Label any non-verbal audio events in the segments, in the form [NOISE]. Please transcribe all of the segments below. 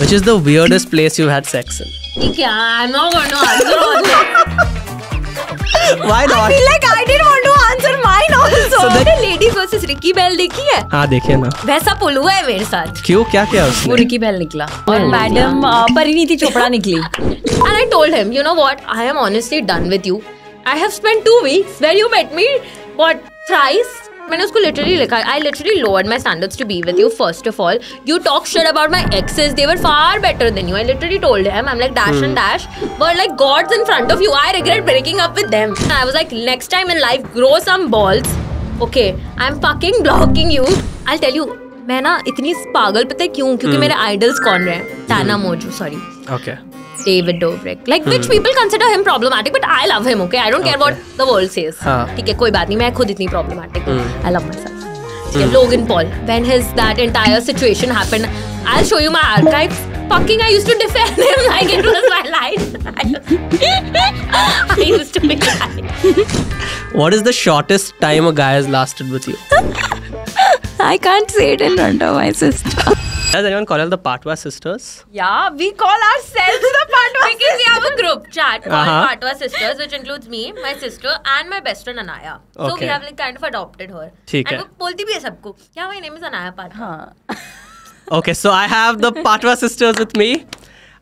Which is the weirdest place you have had sex in? I'm not going to answer all [LAUGHS] Why not? I feel like I didn't want to answer mine also. So the lady versus Ricky Bell देखी है? हाँ देखी है ना. वैसा पुल हुआ है मेरे साथ. क्यों क्या क्या उसने? वो Ricky Bell निकला और मैडम परिणीति चोपड़ा निकली. And I told him, you know what? I am honestly done with you. I have spent two weeks where you met me what thrice मैंने उसको लिटरली लिखा I literally lower my standards to be with you first of all you talk share about my exes they were far better than you I literally told him I like dash and dash were like gods in front of you I regret breaking up with them I was like next time in life grow some balls okay I am fucking blocking you I tell you मैं ना इतनी पागल पता है क्यों क्योंकि hmm. मेरे idols कौन रहे हैं Tana Mongeau sorry okay David Dobrik. Like hmm. which people consider him problematic, but I love him. Okay, I don't okay. care what the world says. ठीक है कोई बात नहीं मैं खुद इतनी problematic हूँ. I love myself. ठीक है Logan Paul. When his that entire situation happened, I'll show you my archives. Fucking, I used to defend him like it was my life. I used to be like. What is the shortest time a guy has lasted with you? I can't say it in front of my sister. Does anyone call us the Patwa sisters? Yeah, we call ourselves the Patwa sisters. [LAUGHS] Because we have a group chat called uh-huh. Patwa sisters, which includes me, my sister, and my best friend Anaya. Okay. So we have like kind of adopted her. ठीक है. बोलती भी है सबको. Yeah, my name is Anaya Patwa. [LAUGHS] okay, so I have the Patwa sisters with me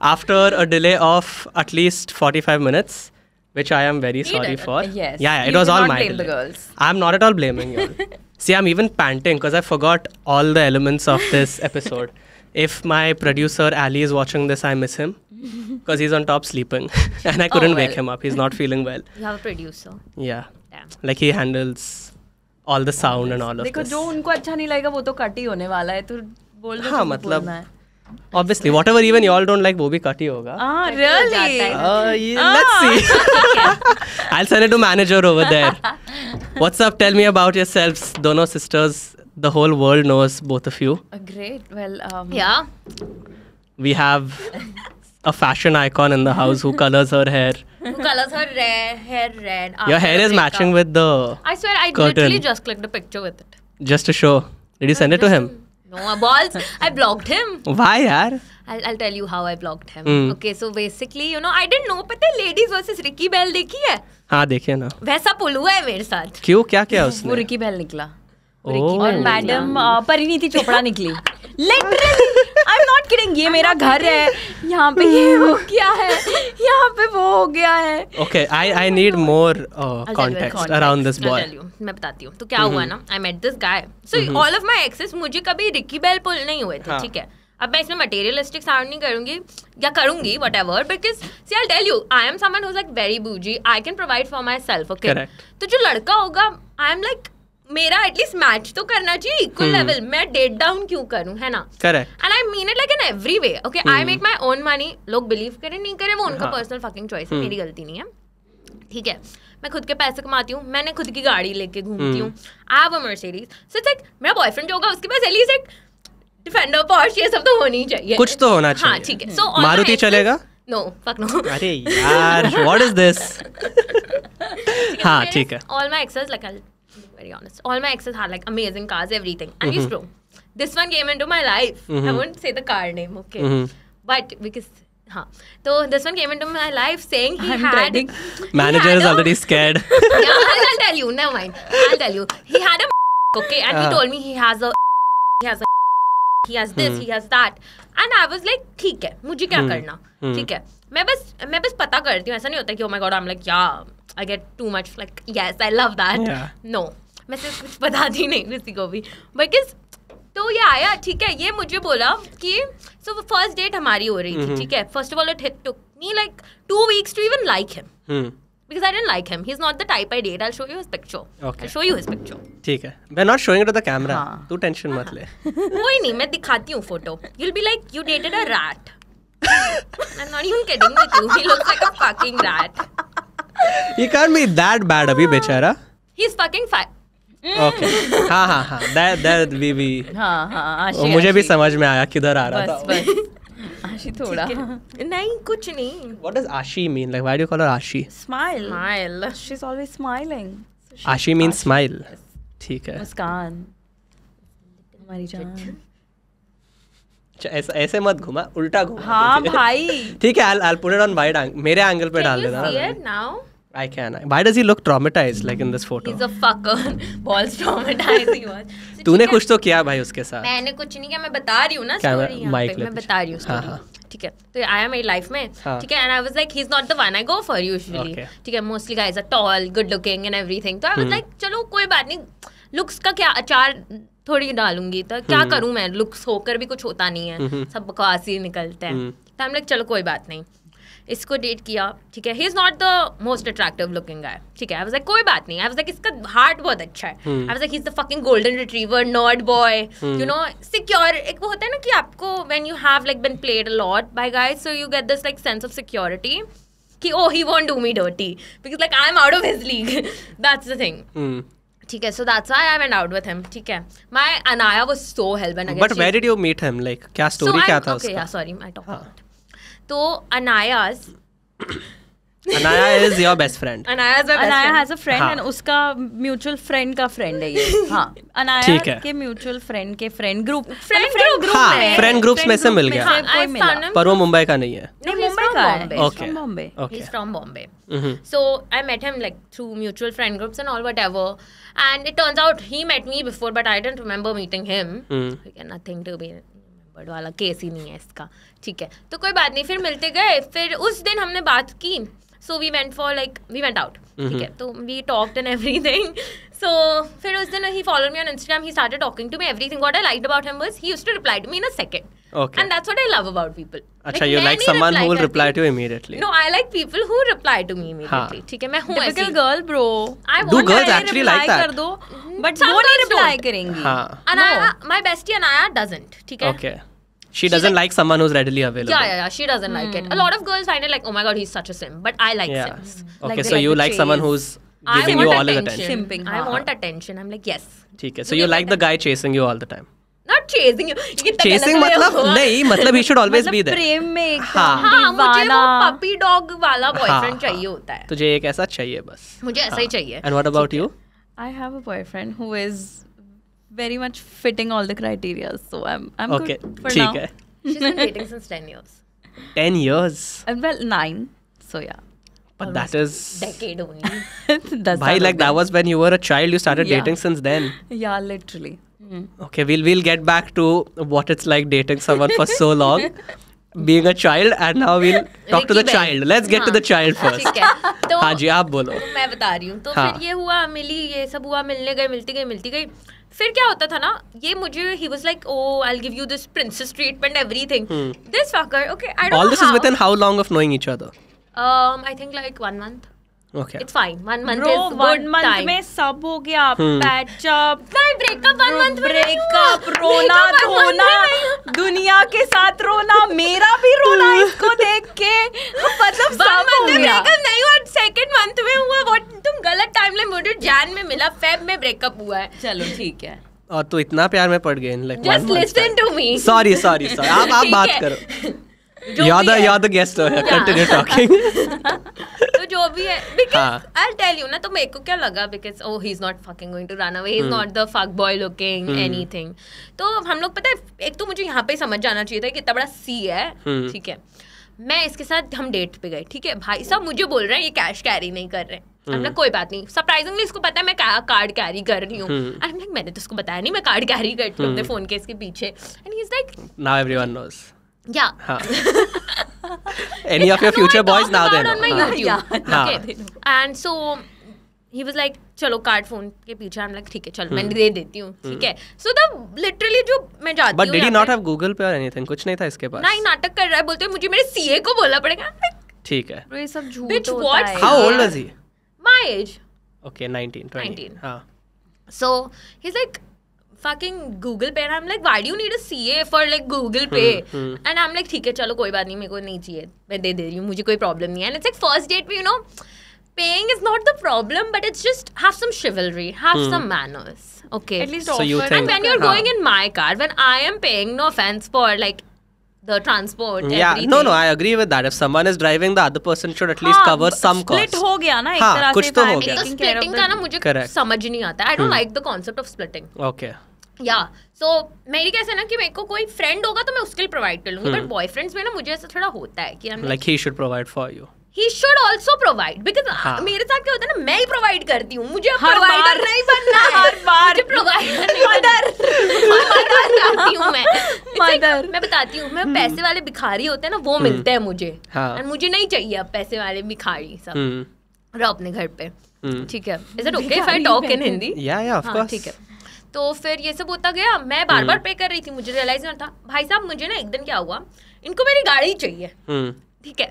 after a delay of at least 45 minutes. Which I am very sorry for. Yes. Yeah, yeah it you was all my. Blame the girls. I'm not at all blaming you. [LAUGHS] See, I'm even panting because I forgot all the elements of this [LAUGHS] episode. if my producer Ali is watching this, I miss him because [LAUGHS] he's on top sleeping [LAUGHS] and I oh, couldn't oh, well. wake him up. He's not feeling well. You have a producer. Yeah. Damn. Like he handles all the sound and all of देखो this. जो उनको अच्छा नहीं लगेगा वो तो cut होने वाला है तो बोल दो हाँ मतलब obviously whatever even y'all don't like wo kati yoga ah really uh, yeah, let's ah. see [LAUGHS] i'll send it to manager over there [LAUGHS] what's up tell me about yourselves dono sisters the whole world knows both of you uh, great well um, yeah we have a fashion icon in the house who colors her hair who colors her hair, hair red your hair is matching up. with the i swear i curtain. literally just clicked a picture with it just to show did you send it to him No, balls. I blocked him. Why, yaar? I'll, I'll tell you how I blocked him. Mm. Okay, so basically, you know, I didn't know. but the ladies versus Ricky Bell देखी है? हाँ देखी है ना. वैसा पुल हुआ है मेरे साथ. क्यों क्या क्या उसने? वो Ricky Bell निकला. Oh. Ricky Bell. और मैडम परिणीति चोपड़ा निकली literally I am not kidding ये मेरा घर है यहाँ पे ये हो [LAUGHS] गया है यहाँ पे वो हो गया है okay I I need more context around this boy मैं बताती हूँ तो क्या हुआ mm-hmm. ना I met this guy so all of my exes मुझे कभी रिकी बेल पुल नहीं हुए थे हाँ। ठीक है अब मैं इसमें मटेरियलिस्टिक साउंड नहीं करूंगी या करूंगी whatever because see I tell you I am someone who's like very bougie I can provide for myself okay तो जो लड़का होगा आई एम लाइक मेरा एटलीस्ट मैच तो करना चाहिए इक्वल लेवल मैं डेट डाउन क्यों करूं है ना correct and I mean it like in every way okay I make my own money लोग बिलीव करें नहीं करें वो उनका पर्सनल फकिंग चॉइस है हम्म। मेरी गलती नहीं है ठीक है मैं खुद के पैसे कमाती हूँ मैंने खुद की गाड़ी लेके घूमती हूँ I have a Mercedes so it's like मेरा बॉयफ्रेंड जो होगा उसके पास एटलीस्ट एक डिफेंडर पॉर्च ये सब तो होनी चाहिए कुछ तो होना हाँ, चाहिए हाँ ठीक है सो हम्म। मारुति चलेगा नो फक नो अरे यार व्हाट इज दिस हाँ ठीक है all my exes like very honest. All my exes had like amazing cars, everything. And mm-hmm. he's pro. This one came into my life. Mm-hmm. I won't say the car name, okay? Mm-hmm. But because हाँ तो this one came into my life saying he had manager is already scared yeah I tell you never mind I tell you he had a okay and uh. he told me he has a he has a he has this hmm. he has that and i was like ठीक है मुझे क्या hmm. करना ठीक hmm. है मैं बस मैं बस पता करती हूँ ऐसा नहीं होता कि oh my god I am like yeah I get too much like yes I love that no मैं सिर्फ कुछ बताती नहीं किसी को भी बिकॉज तो ये आया ठीक है ये मुझे बोला कि सो फर्स्ट डेट हमारी हो रही थी ठीक है first of all it took me like two weeks to even like him because I didn't like him. He's not the type I date. I'll show you his picture. Okay. I'll show you his picture. ठीक है. We're not showing it to the camera. हाँ. तू tension मत ले. कोई नहीं मैं दिखाती हूँ photo. You'll be like you dated a rat. I'm not even kidding with you. He looks like a fucking rat. he can't be that bad abhi bechara he's fucking fat okay हाँ हाँ हाँ that that we we हाँ हाँ आशी मुझे भी समझ में आया किधर आ रहा था आशी थोड़ा नहीं कुछ नहीं what does Aashi mean like why do call her Aashi smile smile she is always smiling Aashi means smile ठीक है मुस्कान हमारी जान ऐसा ऐसे मत घुमा उल्टा घुमा हाँ भाई ठीक है I I put it on wide मेरे एंगल पे डाल देना now I can. Why does he look traumatized like in this photo? He's a fucker. [LAUGHS] Balls traumatized he was. So तूने कुछ तो किया भाई उसके साथ. मैंने कुछ नहीं किया मैं बता रही हूँ ना स्टोरी यहाँ पे मैं बता रही हूँ स्टोरी. हाँ, हाँ। ठीक है तो आया मेरी लाइफ में हाँ। ठीक है and I was like he is not the one I go for usually ठीक है mostly guys are tall good looking and everything तो आई वाज लाइक चलो कोई बात नहीं लुक्स का क्या अचार थोड़ी डालूंगी तो क्या हम्म। करूँ मैं लुक्स होकर भी कुछ होता नहीं है हम्म। सब बकवास ही निकलता है हम्म। तो हम लोग चलो कोई बात नहीं इसको डेट किया ठीक है he is not the most attractive looking guy ठीक है आई वाज लाइक कोई बात नहीं आई वाज लाइक इसका हार्ट बहुत अच्छा है I was like he is the fucking golden retriever not boy you know secure एक वो होता है ना कि आपको when you have like been played a lot by guys so you get this like sense of security कि oh he won't do me dirty because like I am out of his league that's the thing ठीक है so that's why I went out with him ठीक है my Anaya was so help and but where did you meet him like क्या story क्या था उसका sorry my talk तो अनायास Anaya is your best friend Anaya is Anaya has a friend and उसका mutual friend का फ्रेंड है ये [LAUGHS] हाँ अनाया के म्यूचुअल फ्रेंड के फ्रेंड ग्रुप फ्रेंड ग्रुप हाँ फ्रेंड ग्रुप्स में से मिल गया हाँ, पर वो मुंबई का नहीं है नहीं मुंबई का है okay Bombay he is from Bombay so I met him like through mutual friend groups and all whatever and it turns out he met me before but i didn't remember meeting him mm. Again, nothing to be वाला case ही नहीं है इसका ठीक है तो कोई बात नहीं फिर मिलते गए फिर उस दिन हमने बात की so we went for like we went out ठीक है तो we talked and everything so फिर उस दिन he follow me on Instagram he start talking to me everything what I like about him was he used to reply to me in a second Okay. And that's what I love about people. अच्छा like, you like someone who will reply to you immediately. No, I like people who reply to me immediately. ठीक है मैं हूँ typical girl bro. I Do girls actually like that? कर दो, but वो नहीं reply करेंगी. हाँ. Anaya, my bestie Anaya doesn't. ठीक है. Okay. She doesn't like, like, someone who's readily available. Yeah, yeah, yeah. She doesn't mm. like it. A hmm. lot of girls find it like, oh my god, he's such a sim. But I like yeah. sims. Okay, like so like you like chase. someone who's giving you all attention. his attention. I want attention. I'm like, yes. ठीक है. So you like the guy chasing you all the time. Not chasing chasing मतलब [LAUGHS] नहीं मतलब he should always be there प्रेम में हाँ, हाँ मुझे वो पपी डॉग वाला बॉयफ्रेंड चाहिए होता है तुझे एक ऐसा चाहिए बस मुझे ऐसा ही चाहिए and what about you I have a boyfriend who is very much fitting all the criteria. So I'm I'm okay. good for now. Hai. [LAUGHS] She's been dating since ten years. Ten years. And uh, well, nine. So yeah. But Almost that is decade only. [LAUGHS] That's Bhai, like that was when you were a child. You started yeah. dating since then. Yeah, literally. Mm. Okay, we'll we'll get back to what it's like dating someone for so long. [LAUGHS] being a child and now now will talk to the child let's get to the child first तो हाँ जी आप बोलो मैं बता रही हूँ तो हाँ. फिर ये हुआ मिली ये सब हुआ मिलने गए मिलती गई मिलती गई फिर क्या होता था ना ये मुझे he was like oh I will give you this princess treatment everything this fucker okay I don't all this is within how long of knowing each other um i think like 1 month में सब हो गया hmm. नहीं breakup one month में breakup रोना धोना दुनिया के साथ रोना मेरा भी रोना [LAUGHS] इसको देख के मतलब सब हो गया ब्रेकअप नहीं हुआ सेकंड मंथ में हुआ व्हाट तुम गलत टाइमलाइन बोल रहे हो जैन में मिला फेब में ब्रेकअप हुआ है चलो ठीक है और तो इतना प्यार में पड़ गए just listen to me sorry sorry sorry आप आप [LAUGHS] बात करो [LAUGHS] याद है याद गेस्ट है कंटिन्यू [LAUGHS] टॉकिंग [LAUGHS] तो जो भी है बिकॉज़ आई टेल यू ना तो मेरे को क्या लगा because he is not fucking going to run away he is not the fuck boy looking anything तो हम लोग पता है एक तो मुझे पे समझ जाना चाहिए था कि इतना बड़ा सी है hmm. ठीक है मैं इसके साथ हम डेट पे गए ठीक है भाई साहब मुझे बोल रहे हैं ये कैश कैरी नहीं कर रहे हैं हमने hmm. कोई बात नहीं सरप्राइजिंगली इसको पता है मैं कार्ड कैरी कर रही हूँ hmm. मैंने तो उसको बताया नहीं मैं कार्ड कैरी करती हूँ अपने फोन के इसके पीछे and he is like now everyone knows Yeah. हाँ। [LAUGHS] Any of your future no, boys now then? On my YouTube. Yeah. Okay. And so he was like चलो कार्ड फोन के पीछे आई एम लाइक ठीक है चल मैं हम्म। दे देती हूँ ठीक है सो द लिटरली जो मैं जाती but did he not have Google Pay और एनीथिंग कुछ नहीं था इसके पास नहीं नाटक कर रहा है बोलते मुझे मेरे सीए को बोलना पड़ेगा ठीक है ये सब झूठ होता है how old is he my age okay 19 20 हां so he is like fucking Google Pay. And I'm like, why do you need a CA for like Google Pay? Hmm, hmm. And I'm like, ठीक है चलो कोई बात नहीं मेरे को नहीं चाहिए मैं दे दे रही हूँ मुझे कोई problem नहीं है and it's like first date पे you know paying is not the problem but it's just have some chivalry have hmm. some manners okay at least so offer. you think, and when you're हाँ. going in my car when i am paying no offense for like the transport. Yeah, everything. no, no, I agree with that. If someone is driving, the other person should at least हाँ, cover some cost. Split हो गया ना एक तरह से. कुछ तो हो गया. तो splitting का ना मुझे समझ नहीं आता. I don't hmm. like the concept of splitting. Okay. या सो मेरी कैसे ना कि मेरे को कोई फ्रेंड होगा तो मैं उसके लिए प्रोवाइड कर लूंगी बट बॉयफ्रेंड्स hmm. में ना मुझे ऐसा थोड़ा होता है कि like he should provide for you he should also provide because मेरे साथ क्या होता है ना मैं ही प्रोवाइड करती हूँ मुझे प्रोवाइडर नहीं बनना हर बार प्रोवाइडर मदर चाहती हूँ मैं मदर [LAUGHS] मैं बताती हूँ मैं hmm. पैसे वाले भिखारी होते हैं ना वो hmm. मिलते हैं मुझे हाँ। मुझे नहीं चाहिए अब पैसे वाले भिखारी सब रहो अपने घर पे ठीक है is it okay if I talk in Hindi yeah yeah of course ठीक है तो फिर ये सब होता गया मैं बार बार पे हम्म। कर रही थी मुझे रियलाइज ना था भाई साहब मुझे ना एक दिन क्या हुआ इनको मेरी गाड़ी चाहिए हम्म। ठीक है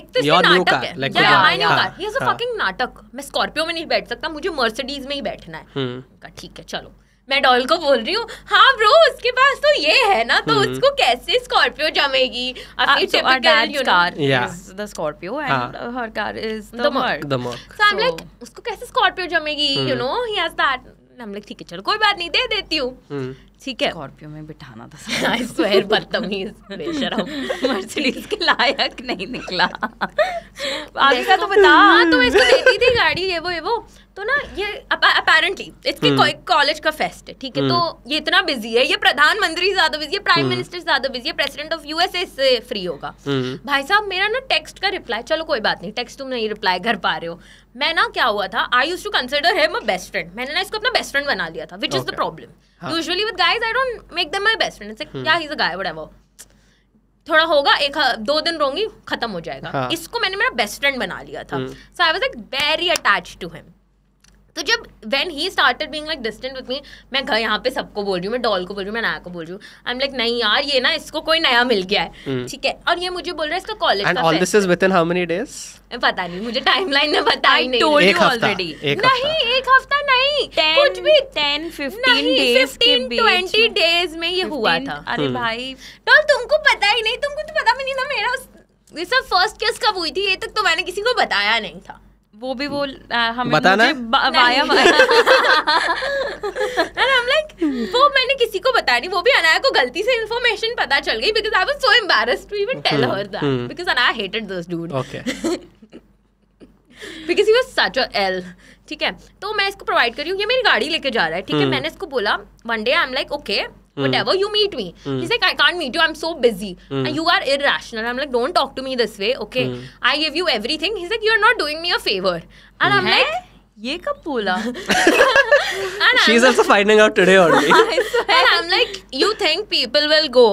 एक तो नाटक है ये हाँ, हाँ। नाटक मैं स्कॉर्पियो में नहीं बैठ सकता मुझे मर्सिडीज में ही बैठना है हम्म। ठीक है चलो मैं डॉल को बोल रही हूँ हाँ ब्रो उसके पास तो ये है ना तो उसको कैसे स्कॉर्पियो जमेगी Scorpio and her car is the Merc so I am like उसको कैसे स्कॉर्पियो जमेगी you know he has that हम लोग ठीक है चलो कोई बात नहीं दे देती हूँ हम्म। ठीक है स्कॉर्पियो में बिठाना था आई [LAUGHS] स्वेयर बदतमीज हम मर्सिडीज के लायक नहीं निकला आगे का तो बता हां तो इसको देती थी गाड़ी ये वो ये वो तो ना ये अपेरेंटली इसके हम्म। कॉलेज का फेस्ट है ठीक है तो हम्म। ये इतना बिजी है ये प्रधानमंत्री ज्यादा बिजी है प्राइम हम्म। मिनिस्टर ज्यादा बिजी है प्रेसिडेंट ऑफ यूएसए से फ्री होगा भाई साहब मेरा ना टेक्स्ट का रिप्लाई चलो कोई बात नहीं टेक्स्ट तुम नहीं रिप्लाई कर पा रहे हो मैं ना क्या हुआ था आई यूज टू कंसिडर है माई बेस्ट फ्रेंड मैंने ना इसको अपना बेस्ट फ्रेंड बना लिया था which is the problem usually with guys I don't make them my best friend it's like yeah he is a guy whatever थोड़ा होगा एक दो दिन रोंगी खत्म हो जाएगा हाँ. इसको मैंने मेरा बेस्ट फ्रेंड बना लिया था so I was like very attach to him तो जब when he started being like distant with me मैं घर यहाँ पे सबको बोल रही हूँ मैं डॉल को बोल रही हूँ मैं नया को बोल रही हूँ आई एम लाइक नहीं यार ये ना इसको कोई नया मिल गया है हम्म। ठीक है और ये मुझे बोल रहा है इसका college and all this is within how many days पता नहीं मुझे टाइम लाइन ने पता ही नहीं टोल्ड यू ऑलरेडी नहीं एक हफ्ता नहीं 10, कुछ भी ten fifteen fifteen twenty days में ये हुआ था अरे हम्म। भाई डॉल तुमको पता ही नहीं तुमको तो पता भी नहीं था मेरा ये सब फर्स्ट केस कब हुई थी ये तक तो, तो मैंने किसी को बताया नहीं था वो भी वो हम्म। हमें बताना वाया [LAUGHS] I'm like, वो मैंने किसी को बता नहीं वो भी अनाया को गलती से इन्फॉर्मेशन पता चल गई because I was so embarrassed to even tell her that because Anaya hated this dude okay because he was such a एल ठीक है तो मैं इसको प्रोवाइड कर रही हूँ ये मेरी गाड़ी लेके जा रहा है ठीक है हम्म। मैंने इसको बोला one day I am like okay whatever mm. you meet me mm. he's like i can't meet you i'm so busy mm. and you are irrational i'm like don't talk to me this way okay mm. i give you everything he's like you're not doing me a favor and mm. i'm like ये कब बोला she is also finding out today already and i'm like you think people will go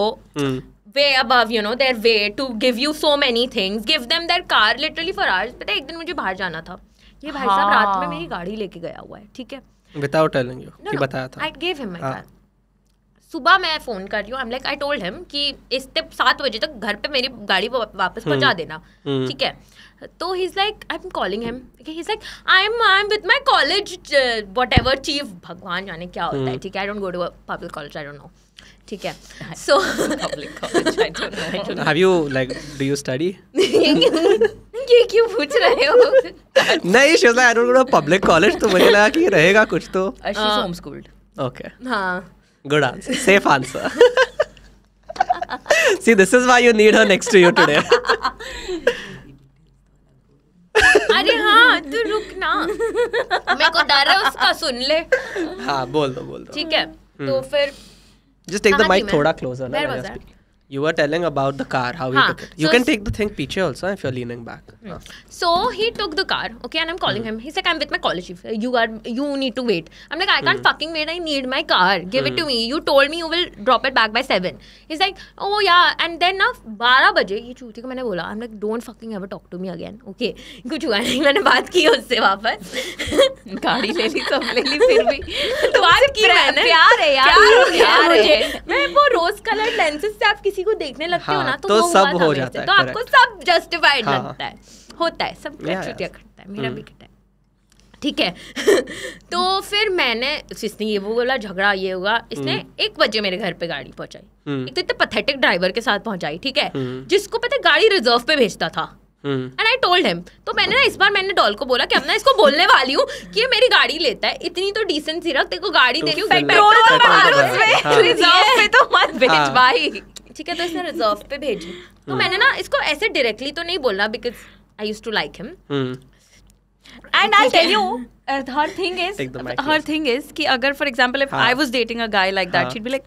way above you know their way to give you so many things give them their car literally for hours पता है एक दिन मुझे बाहर जाना था ये भाई साहब रात में मेरी गाड़ी लेके गया हुआ है ठीक है without telling you no, कि no, बताया था I gave him my car सुबह मैं फ़ोन कर रही हूँ I like I told him कि इससे सात बजे तक घर पे मेरी गाड़ी वापस पहुँचा हम्म, देना हम्म। ठीक है तो he is like I am calling him he is like I am I am with my college whatever chief भगवान जाने क्या होता है हम्म। ठीक है I don't go to public college I don't know ठीक है so have you like do you study ये क्यों पूछ रहे हो नहीं शोला I don't go to public college तो मुझे लगा कि रहेगा कुछ तो आई शुड होम स्कूल्ड ओके हां Good answer. Safe answer. See, this is why you need her next to you today. अरे हाँ तू रुक ना मेरे को डर है उसका सुन ले हाँ बोल दो बोल दो ठीक है तो फिर जस्ट टेक द माइक थोड़ा क्लोजर ना You were telling about the car, how he took it. You so can take the thing picture also if you're leaning back. Hmm. So he took the car, okay, and I'm calling hmm. him. He's like, I'm with my college. chief. You are, you need to wait. I'm like, I can't hmm. fucking wait. I need my car. Give it to me. You told me you will drop it back by seven. He's like, oh yeah. And then ना बारह Baje, ये चूती को मैंने बोला, I'm like, don't fucking ever talk to me again, okay? कुछ हुआ नहीं मैंने बात की उससे वापस गाड़ी ले ली सब ले ली फिर भी तो बात की मैंने प्यार है यार प्यार हो गया मुझे मैं वो रोज कलर लेंसेज से आप किसी किसी को देखने लगते हाँ, हो ना तो, तो वो सब हो जाता है तो आपको सब जस्टिफाइड हाँ, लगता है होता है सब चुटिया खटता है मेरा भी खटा hmm. है ठीक है [LAUGHS] तो फिर मैंने इसने ये वो बोला झगड़ा ये हुआ इसने hmm. एक बजे मेरे घर पे गाड़ी पहुंचाई hmm. एक तो इतने पथेटिक ड्राइवर के साथ पहुंचाई ठीक है जिसको पता गाड़ी रिजर्व पे भेजता था एंड आई टोल्ड हिम तो मैंने ना इस बार मैंने डॉल को बोला कि अब ना इसको बोलने वाली हूँ कि ये मेरी गाड़ी लेता है इतनी तो डिसेंसी रख तेरे को गाड़ी दे रही हूँ पेट्रोल तो, तो, हाँ। तो मत हाँ। भेज भाई ठीक है तो इसने रिजर्व पे भेजी तो मैंने ना इसको ऐसे डायरेक्टली तो नहीं बोला because I use to like him and I tell you her thing is her thing is कि अगर for example if I was dating a guy like that she'd be like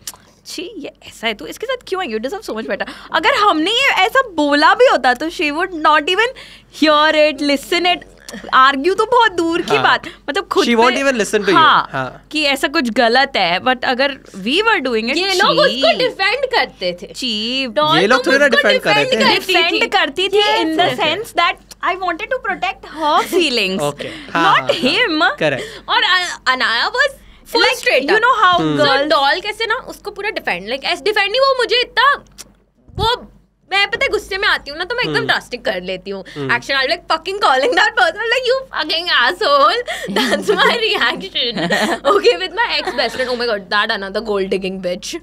छी ये ऐसा है तो इसके साथ क्यों है you deserve so much better अगर हमने ये ऐसा बोला भी होता तो she would not even hear it listen it argue तो बहुत दूर की हाँ। बात मतलब खुद हाँ, हाँ, कि ऐसा कुछ गलत है बट अगर वी वर डूइंग इट ये लोग उसको डिफेंड करते थे चीप ये लोग थोड़ा डिफेंड करते थे डिफेंड करती थी in the sense that I wanted to protect her feelings not him और Anaya was you know how girl doll कैसे ना उसको पूरा डिफेंड लाइक एस डिफेंड नहीं वो मुझे इतना वो मैं पता गुस्से में आती हूँ ना तो मैं एकदम ड्रास्टिक हम्म। कर लेती हूँ action I like fucking calling that person like you fucking asshole that's my reaction okay with my ex best friend oh my god that another gold digging bitch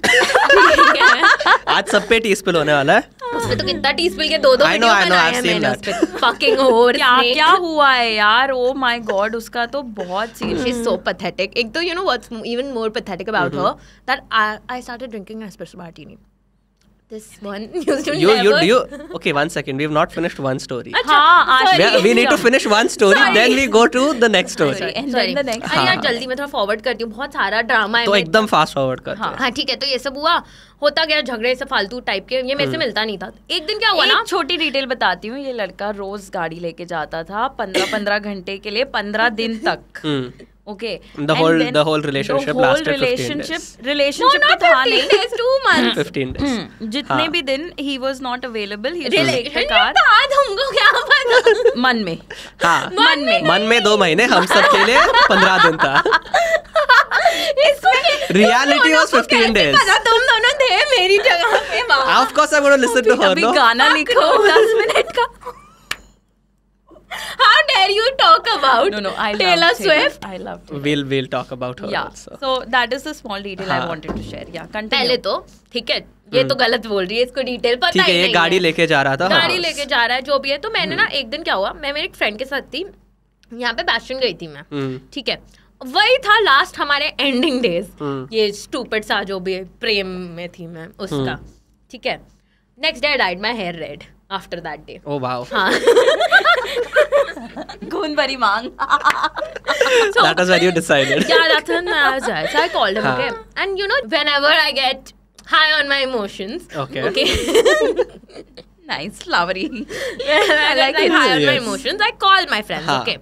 आज सब पे टी स्पिल होने वाला है हाँ, उसमें तो कितना टी स्पिल के दो दो वीडियो बनाए हैं मैंने उस पे फकिंग होर क्या क्या हुआ है यार ओ माय गॉड उसका तो बहुत serious she is so pathetic एक तो you know what's even more pathetic about her that I started drinking espresso martini this one you don't you, you do you okay one second we have not finished one story Achha, we, we need to finish one story sorry. then we go to the next story sorry, and sorry. the next हाँ, यार जल्दी मैं थोड़ा forward करती हूँ बहुत सारा drama है तो एकदम फास्ट फॉरवर्ड कर ha हाँ ठीक है तो ये सब हुआ होता गया झगड़े से फालतू टाइप के ये मेरे से मिलता नहीं था एक दिन क्या हुआ ना छोटी डिटेल बताती हूँ ये लड़का रोज गाड़ी लेके जाता था पंद्रह पंद्रह घंटे के लिए पंद्रह दिन तक okay the and whole the whole relationship the whole lasted relationship 15 days. relationship no, not 15 days two months 15 days jitne Haan. bhi din he was not available he relationship था humko kya pata man में ha man में man में दो महीने हम सब के लिए 15 दिन था रियलिटी वाज 15 डेज पता तुम दोनों थे मेरी जगह पे of course I am gonna listen to her no गाना लिखो 10 मिनट का How dare you talk about no, no, I Taylor Swift? Taylor. I love Taylor. We'll, we'll talk about her yeah. also. So that is the small detail Haan. I wanted to share. Yeah, continue. पहले तो ठीक है ये तो hmm. गलत बोल रही है इसको डिटेल पता ही नहीं गाड़ी लेके जा रहा था गाड़ी लेके जा रहा है जो भी है तो मैंने hmm. ना एक दिन क्या हुआ मैं मेरे एक फ्रेंड के साथ थी यहाँ पे बैशन गई थी मैं hmm. ठीक है वही था लास्ट हमारे एंडिंग डेज ये स्टूपेट सा जो भी प्रेम में थी मैं उसका ठीक है next day dyed my hair red after that day. Oh wow. [LAUGHS] [LAUGHS] Goon bari mang. so, [LAUGHS] that was when you decided. yeah, that's when I was right. So I called him. Okay, and you know, whenever I get high on my emotions, okay, okay. nice, flowery. I like, like high on yes. my emotions. I call my friends. Okay.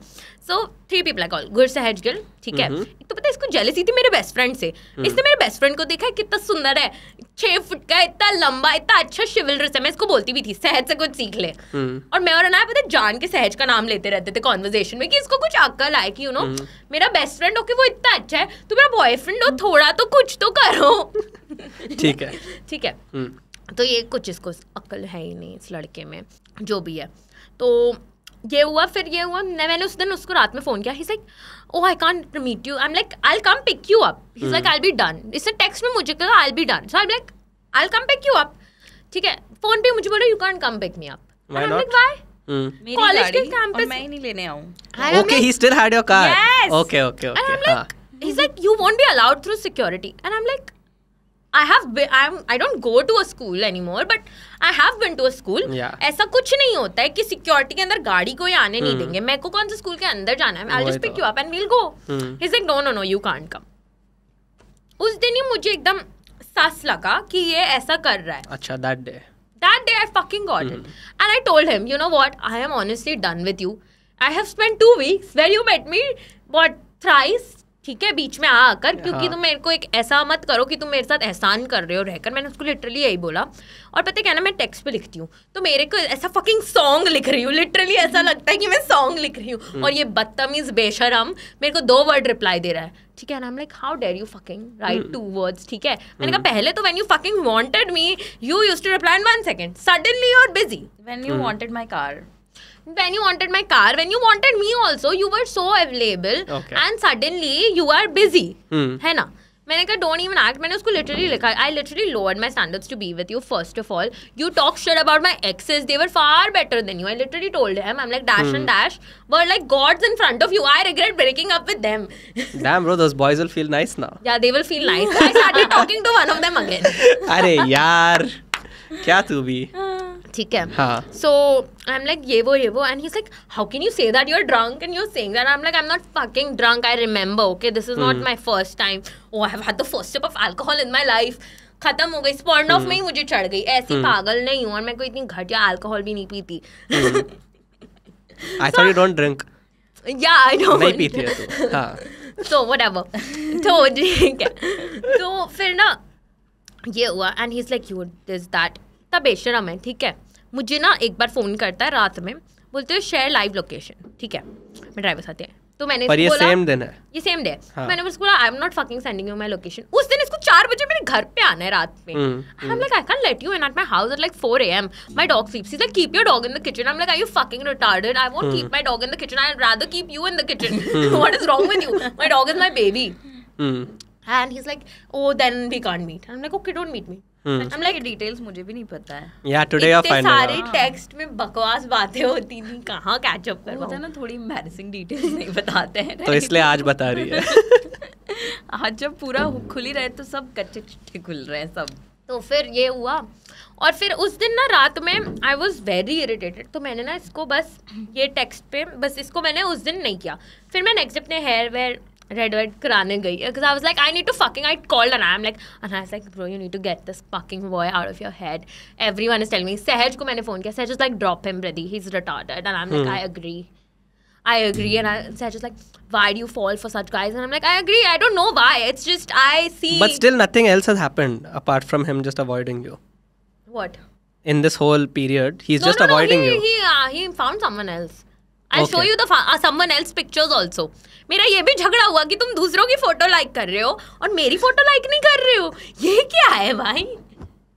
So three people I call Gur Sahaj Gill ठीक है एक mm-hmm. तो पता है इसको jealousy थी मेरे best friend से mm. इसने मेरे बेस्ट फ्रेंड को देखा है कितना सुंदर है छह फुट का इतना लंबा इतना अच्छा शिविल ड्रेस है मैं इसको बोलती भी थी सहज से कुछ सीख ले mm. और मैं और अनाया पता जान के सहज का नाम लेते रहते थे कॉन्वर्जेशन में कि इसको कुछ अक्ल आए कि यू नो mm. मेरा बेस्ट फ्रेंड हो कि वो इतना अच्छा है तो मेरा बॉयफ्रेंड हो थोड़ा तो कुछ तो करो ठीक है [LAUGHS] ठीक है तो ये कुछ इसको अक्ल है ही नहीं इस लड़के में जो भी है तो ये हुआ फिर ये हुआ मैं मैंने उस दिन उसको रात में फ़ोन किया he like oh I can't meet you I am like I come pick you up he like I be done इसने टेक्स्ट में मुझे कहा I be done so I like I come pick you up ठीक है phone पे मुझे बोला you can come pick me up I am like why college के कैंपस मैं ही नहीं लेने आऊं okay he still had your car okay okay okay हां he like you won't be allowed through security and I am like I have I I don't go to a school anymore but I have been to a school ऐसा कुछ नहीं होता है कि security के अंदर गाड़ी कोई आने नहीं hmm. देंगे मैं को कौन से स्कूल के अंदर जाना है I just pick you up and we'll go is like no no no you can't come उस दिन ही मुझे एकदम सास लगा कि ये ऐसा कर रहा है अच्छा that day that day I fucking got it and I told him you know what I am honestly done with you I have spent two weeks where you met me what thrice ठीक है बीच में आकर क्योंकि हाँ। तुम मेरे को एक ऐसा मत करो कि तुम मेरे साथ एहसान कर रहे हो रहकर मैंने उसको लिटरली यही बोला और पता क्या ना मैं टेक्स्ट पे लिखती हूँ तो मेरे को ऐसा फकिंग सॉन्ग लिख रही हूँ लिटरली ऐसा [LAUGHS] लगता है कि मैं सॉन्ग लिख रही हूँ हम्म। और ये बदतमीज बेशरम मेरे को दो वर्ड रिप्लाई दे रहा है ठीक है I am like how dare you fucking write two words ठीक है मैंने कहा हम्म। पहले तो when you fucking wanted me you used to reply in one second suddenly you are busy when you wanted my car when you wanted my car, when you wanted me also, you were so available. Okay. And suddenly you are busy. Hmm. है ना? मैंने कहा don't even act मैंने उसको literally लिखा I literally lower my standards to be with you first of all you talk shit about my exes they were far better than you I literally told him I am like dash and dash were like gods in front of you I regret breaking up with them damn bro those boys will feel nice now yeah they will feel nice I started talking to one of them again अरे यार क्या तू भी ठीक है so I am like ये वो ये वो and he like how can you say that you are drunk and you are saying that I am like I am not fucking drunk I remember okay this is not my first time oh I have had the first sip of alcohol in my life खत्म हो गई spawn of hmm. में ही मुझे चढ़ गई ऐसी hmm. पागल नहीं हूं और मैं कोई इतनी घटिया अल्कोहल भी नहीं पीती I thought you don't drink yeah I don't नहीं पीती है तो हां सो व्हाटएवर तो ठीक है तो फिर ना ये हुआ and he is like you this that तब बेशरम है ठीक है मुझे ना एक बार फ़ोन करता है रात में बोलते हो शेयर लाइव लोकेशन ठीक है मैं ड्राइवर साथ है तो मैंने पर ये बोला, सेम दिन है ये सेम डे हाँ. मैंने उसको बोला I am not fucking sending you my location उस दिन इसको चार बजे मेरे घर पे आना है रात में I am like I can let you in at my house at like 4 AM my dog sleeps is like keep your dog in the kitchen I am like are you fucking retarded I won't keep my dog in the kitchen I rather keep you in the kitchen what is wrong with you my dog is my baby and he's like oh then we can't meet and i'm like okay don't meet me hmm. I'm like details मुझे भी नहीं पता है yeah today I find सारे text [LAUGHS] में बकवास बातें होती थी कहाँ कैच अप कर होता ना थोड़ी एम्बैरेसिंग डिटेल्स नहीं बताते हैं तो इसलिए आज बता रही है [LAUGHS] आज जब पूरा खुली रहे तो सब कच्चे चिट्ठे खुल रहे हैं सब तो फिर ये हुआ और फिर उस दिन ना रात में आई वॉज वेरी इरिटेटेड तो मैंने ना इसको बस ये टेक्स्ट पे बस इसको मैंने उस दिन नहीं किया फिर मैं नेक्स्ट अपने hair where red red karane gayi because I was like I need to fucking I called and I'm like and I was like bro you need to get this fucking boy out of your head everyone is telling me Sahaj ko maine phone kiya Sahaj is like drop him Brady he's retarded and I'm like hmm. I agree I agree and I Sahaj is like why do you fall for such guys and I'm like I agree I don't know why it's just I see But still nothing else has happened apart from him just avoiding you What? In this whole period he's no, just no, avoiding no, he, you he, uh, he found someone else I show you the else pictures also मेरा ये भी झगड़ा हुआ कि तुम दूसरों की photo like कर रहे हो और मेरी फोटो लाइक नहीं कर रहे हो ये क्या है भाई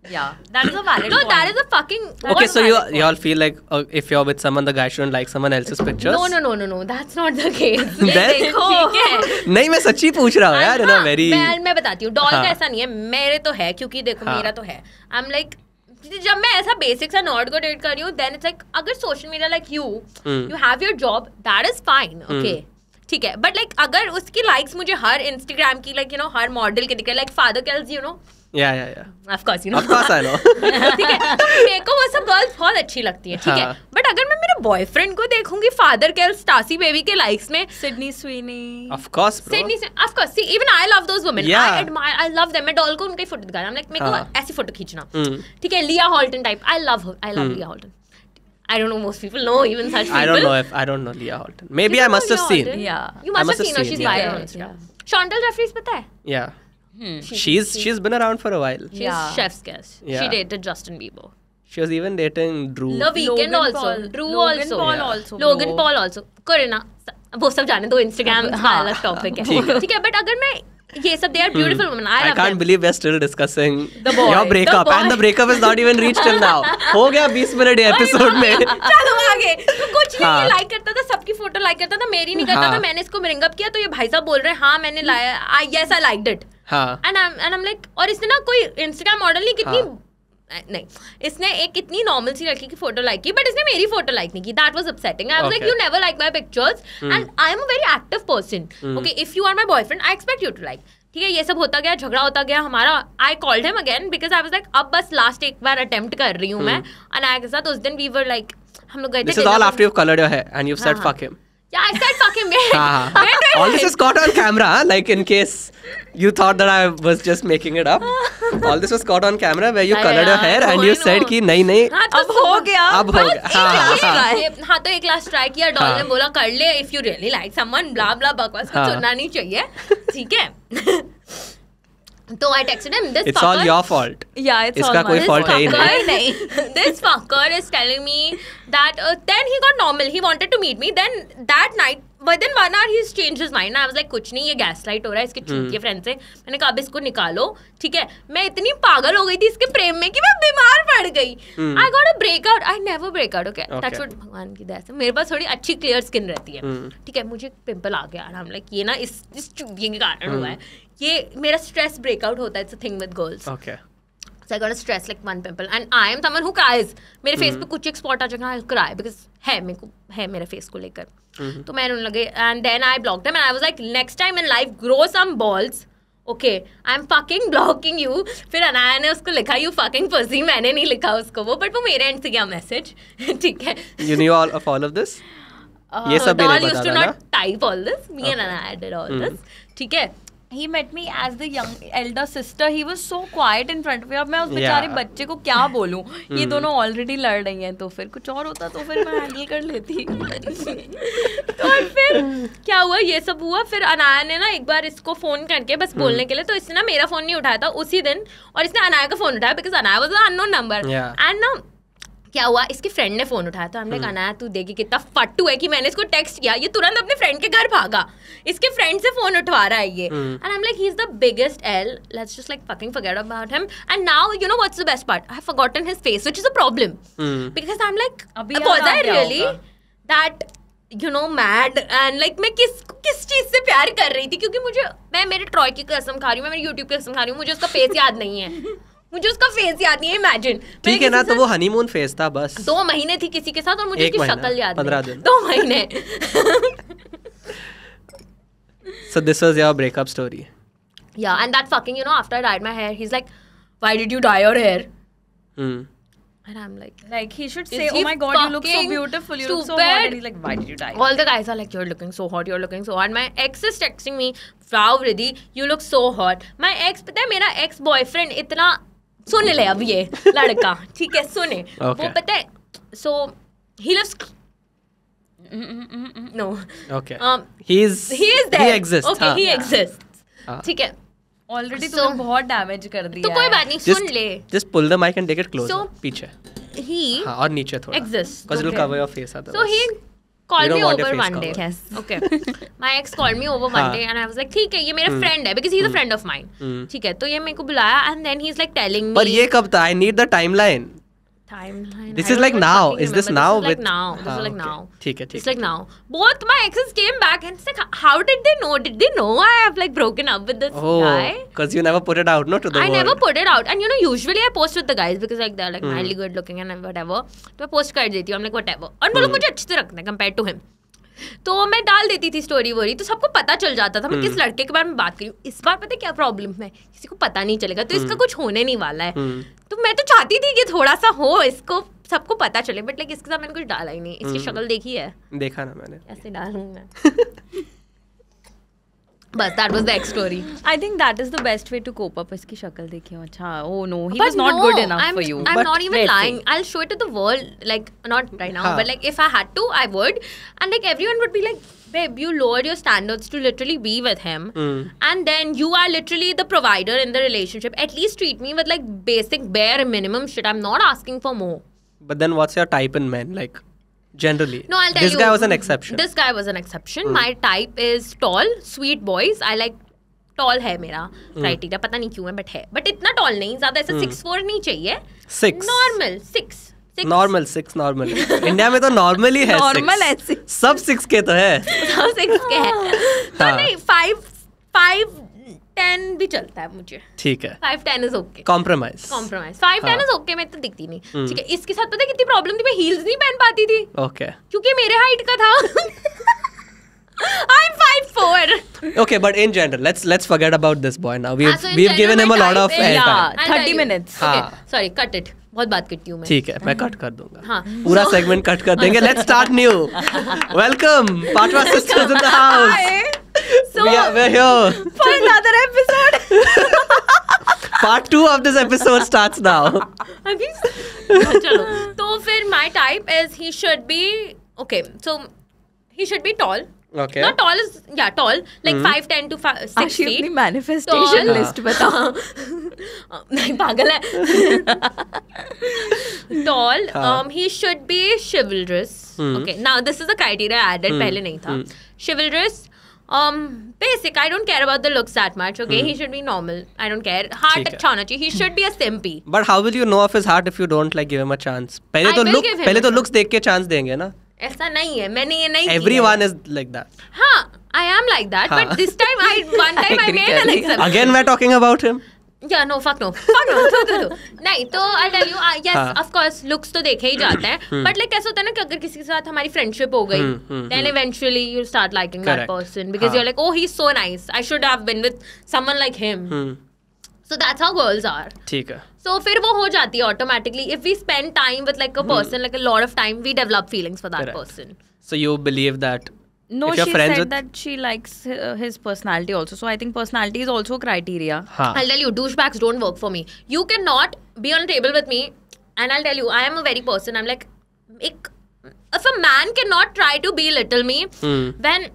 मेरे तो है क्योंकि देखो हाँ। मेरा तो है आई एम लाइक जब मैं ऐसा बेसिक सा नॉट को डेट कर रही हूँ देन इट्स लाइक अगर social media like you you have your job that is fine okay ठीक है बट लाइक अगर उसकी लाइक्स मुझे हर इंस्टाग्राम की लाइक यू नो हर मॉडल के दिख रहे like father calls you know yeah yeah yeah of course you know of course I know ठीक है तो मेरे को वो सब गर्ल्स बहुत अच्छी लगती हैं ठीक है बट हाँ। अगर मैं मेरे बॉयफ्रेंड को देखूंगी फादर के स्टासी बेबी के लाइक्स में Sydney Sweeney of course Sydney of course see even I love those women I admire I love them मैं डॉल को उनकी फोटो दिखा लाइक मेरे को हाँ। ऐसी फोटो खींचना hmm. ठीक है Leah Halton type I love I love Leah Halton I don't know. Most people know even such people. I don't know if I don't know Leah Halton. Maybe I must have seen. Yeah, you must, have have seen her. She's yeah. Shontal Jeffries, पता है? Yeah. Hmm. She's she's, she's been around for a while. She's yeah. chef's guest. Yeah. She dated Justin Bieber. She was even dating Drew. The weekend Logan also. Paul. Drew Logan also. Paul yeah. also. Logan Paul also. करेना वो सब जाने दो Instagram हाँ अलग topic है ठीक है but अगर मैं ये सब they are beautiful women. I, hmm. I can't them. believe we're still discussing the boy, your breakup the boy. and the breakup is not even reached till now. हो गया 20 मिनट एपिसोड में. चलो आगे. तो कुछ नहीं हाँ। लाइक करता था सबकी फोटो लाइक करता था मेरी नहीं करता था हाँ। मैंने इसको रिंग अप किया तो ये भाई साहब बोल रहे हैं हाँ मैंने लाया I yes I like it and I am like और इसने ना कोई इंस्टाग्राम मॉडल नहीं कितनी हाँ। नहीं इसने एक इतनी नॉर्मल सी लड़की की फोटो लाइक की बट इसने मेरी फोटो लाइक नहीं की that was upsetting I was like you never like my pictures and I am a very active person okay if you are my boyfriend I expect you to like ठीक है ये सब होता गया झगड़ा होता गया हमारा I called him again because I was like अब बस लास्ट एक बार अटेम्प्ट कर रही हूँ मैं अनाया hmm. के साथ उस दिन वी वर लाइक हम लोग गए थे Yeah, I said fucking made. uh-huh. all this is caught on camera, like in case you thought that I was just making it up. all this was caught on camera where you colored your hair and you said कि नहीं नहीं अब हो गया अब हो गया हाँ तो एक लास्ट ट्राई किया डॉल ने बोला कर ले if you really like someone blah blah बकवास कुछ सुनना नहीं चाहिए ठीक है तो I texted him this it's all your fault या इट्स इसका कोई फॉल्ट है ही नहीं this fucker is telling me that then he got normal he wanted to meet me then that night but then one hour he change his mind I was like कुछ नहीं ये gas light हो रहा है इसके हम्म। चूतिए friend से मैंने कहा अब इसको निकालो ठीक है मैं इतनी पागल हो गई थी इसके प्रेम में कि मैं बीमार पड़ गई I got a breakout I never breakout okay that's what भगवान की दया से मेरे पास थोड़ी अच्छी क्लियर स्किन रहती है हम्म। ठीक है मुझे पिंपल आ गया आराम लाइक ये ना इस इस चूतिए के कारण हुआ है हम्म। ये मेरा स्ट्रेस ब्रेकआउट होता है it's a thing with girls So I got a stress like one pimple. And I am someone who cries. मेरे फेस पे mm-hmm. कुछ एक स्पॉट आ जाएगा I'll cry because है मेरे को है मेरे फेस को लेकर mm-hmm. तो मैं उन लगे and then I blocked them and I was like next time in life grow some balls. Okay I am fucking blocking you फिर अनाया ने उसको लिखा यू फकिंग पर्सी मैंने नहीं लिखा उसको वो बट वो मेरे एंड से गया मैसेज [LAUGHS] ठीक है you know all of all of this ये सब मैंने बता दिया type all this me and Anaya did all this ठीक है he met me as the young elder sister he was so quiet in front में अब मैं उस बेचारे yeah. बच्चे को क्या hmm. बोलू ये hmm. दोनों ऑलरेडी लड़ रही हैं तो फिर कुछ और होता तो फिर मैं हैंडल कर लेती तो फिर क्या हुआ ये सब हुआ फिर अनाया ने ना एक बार इसको फ़ोन करके बस बोलने hmm. के लिए तो इसने ना मेरा फ़ोन नहीं उठाया था उसी दिन और इसने अनाया का फ़ोन उठाया because Anaya was unknown number and ना क्या हुआ इसके फ्रेंड ने फोन उठाया तो हमने कहा हम्म। ना तू देखी कितना फट्टू है कि मैंने इसको टेक्स्ट किया ये तुरंत अपने फ्रेंड के घर भागा इसके फ्रेंड से फोन उठवा रहा है ये and I am like he is the biggest L let's just like fucking forget about him and now you know what's the best part I have forgotten his face which is a problem because I am like अभी was I really that you know mad and like मैं किस किस चीज से प्यार कर रही थी क्योंकि मुझे मैं मेरे ट्रॉय की कसम खा रही हूँ मैं मेरे यूट्यूब की कसम खा रही हूँ मुझे उसका फेस याद नहीं है [LAUGHS] मुझे उसका फेस याद नहीं है इमेजिन ठीक है ना तो वो हनीमून फेस था बस दो महीने थी किसी के साथ और मुझे उसकी शक्ल याद पंद्रह दिन दो महीने so this was your breakup story yeah and that fucking you know after i dyed my hair he's like why did you dye your hair mm. and i'm like like he should say oh my god you look so beautiful you stupid. look so hot and he's like why did you dye all the guys are like you're looking so hot you're looking so hot my ex is texting me wow Riddhi you look so hot my ex पता है मेरा ex boyfriend इतना सुन ले अब ये लड़का ठीक है सुने okay. वो पता है so he loves no okay he is he is there he exist okay he exist ठीक है ऑलरेडी तो बहुत डैमेज कर दिया तो कोई बात नहीं सुन ले just pull the mic and take it close पीछे ही हाँ, और नीचे थोड़ा adjust because it will cover your face otherwise so he call me over one day okay my ex call me over one day and I was like ठीक है ये मेरा फ्रेंड hmm. है because he is a friend of mine ठीक है तो ये मेरे को बुलाया and then he is like telling me पर ये कब था I need the timeline timeline. This I is like now. Is remember. this now? This is like now. This ah, is like okay. now. Theek hai, theek It's like now. Both my exes came back and said, "How did they know? Did they know I have like broken up with this oh, guy?" Because you never put it out, no, to the I world. never put it out, and you know, usually I post with the guys because like they're like mm. mildly good looking and whatever. तो मैं post कर देती हूँ. I'm like whatever. और वो लोग मुझे अच्छे से compared to him. तो मैं डाल देती थी स्टोरी वोरी तो सबको पता चल जाता था मैं किस हम्म। लड़के के बारे में बात करी इस बार पता क्या प्रॉब्लम है किसी को पता नहीं चलेगा तो इसका हम्म। कुछ होने नहीं वाला है हम्म। तो मैं तो चाहती थी कि थोड़ा सा हो इसको सबको पता चले बट लाइक इसके साथ मैंने कुछ डाला ही नहीं इसकी शक्ल देखी है देखा ना मैंने ऐसे डालूंगा [LAUGHS] बस that was the ex story I think that is the best way to cope up इसकी शक्ल देखियो अच्छा oh no he was not good enough for you I am not even lying I will show it to the world like not right now but like if I had to I would and like everyone would be like babe you lowered your standards to literally be with him mm. and then you are literally the provider in the relationship at least treat me with like basic bare minimum shit i'm not asking for more but then what's your type in men like generally no i'll tell this you this guy was an exception this guy was an exception mm. my type is tall sweet boys i like tall है मेरा criteria hmm. पता नहीं क्यों है but है but इतना toll नहीं ज्यादा ऐसा सिक्स फोर नहीं चाहिए six normal six normal six normal India में तो नॉर्मल ही है नॉर्मल है सब सिक्स के तो है [LAUGHS] सब सिक्स के है हाँ. तो नहीं फाइव फाइव टेन भी चलता है मुझे ठीक है five ten is okay compromise compromise five ten is okay मैं तो दिखती नहीं हम्म। ठीक है इसके साथ पता कितनी प्रॉब्लम थी मैं हील्स नहीं पहन पाती थी ओके क्योंकि मेरे हाइट का था I'm 5'4. okay, but in general, let's let's forget about this boy now. We've ah, so we've given him a lot of airtime. Yeah, 30 minutes. Okay, हाँ। sorry, cut it. बहुत बात करती हूँ मैं ठीक है मैं कट कर दूंगा हाँ. पूरा सेगमेंट कट कर देंगे let's start new welcome Patwa sisters in the house so we are, we're here for another episode. [LAUGHS] Part two of this episode starts now. So, [LAUGHS] चलो तो फिर my type is he should be okay so he should be tall Okay. Not tall is yeah tall like mm-hmm. five ten to five, six Actually, feet. अपनी manifestation tall. [LAUGHS] list बताओ नहीं पागल है tall um, he should be chivalrous mm-hmm. okay now this is a criteria added mm-hmm. पहले नहीं था mm-hmm. chivalrous um basic i don't care about the looks that much okay hmm. he should be normal i don't care heart acha hona he should be a simpy [LAUGHS] but how will you know of his heart if you don't like give him a chance pehle to look pehle to looks dekh ke chance denge na ऐसा नहीं है मैंने ये नहीं Everyone is like that. हां I am like that but this time I one time I [LAUGHS] made an exception. Again we are talking about him. Yeah no fuck no fuck no तो तो नहीं तो I tell you yes of course looks तो देखे ही जाते हैं but like कैसे होता है ना कि अगर किसी के साथ हमारी फ्रेंडशिप हो गई then eventually you start liking that person because you are like oh he is so nice I should have been with someone like him so that's how girls are ठीक है सो फिर वो हो जाती है automatically if we spend time with like a person like a lot of time we develop feelings for that person so you believe that No, she said with... that she likes uh, his personality also. So I think personality is also criteria. Huh. I'll tell you, douchebags don't work for me. You cannot be on a table with me, and I'll tell you, I am a very person. I'm like, if a man cannot try to be little me, hmm. then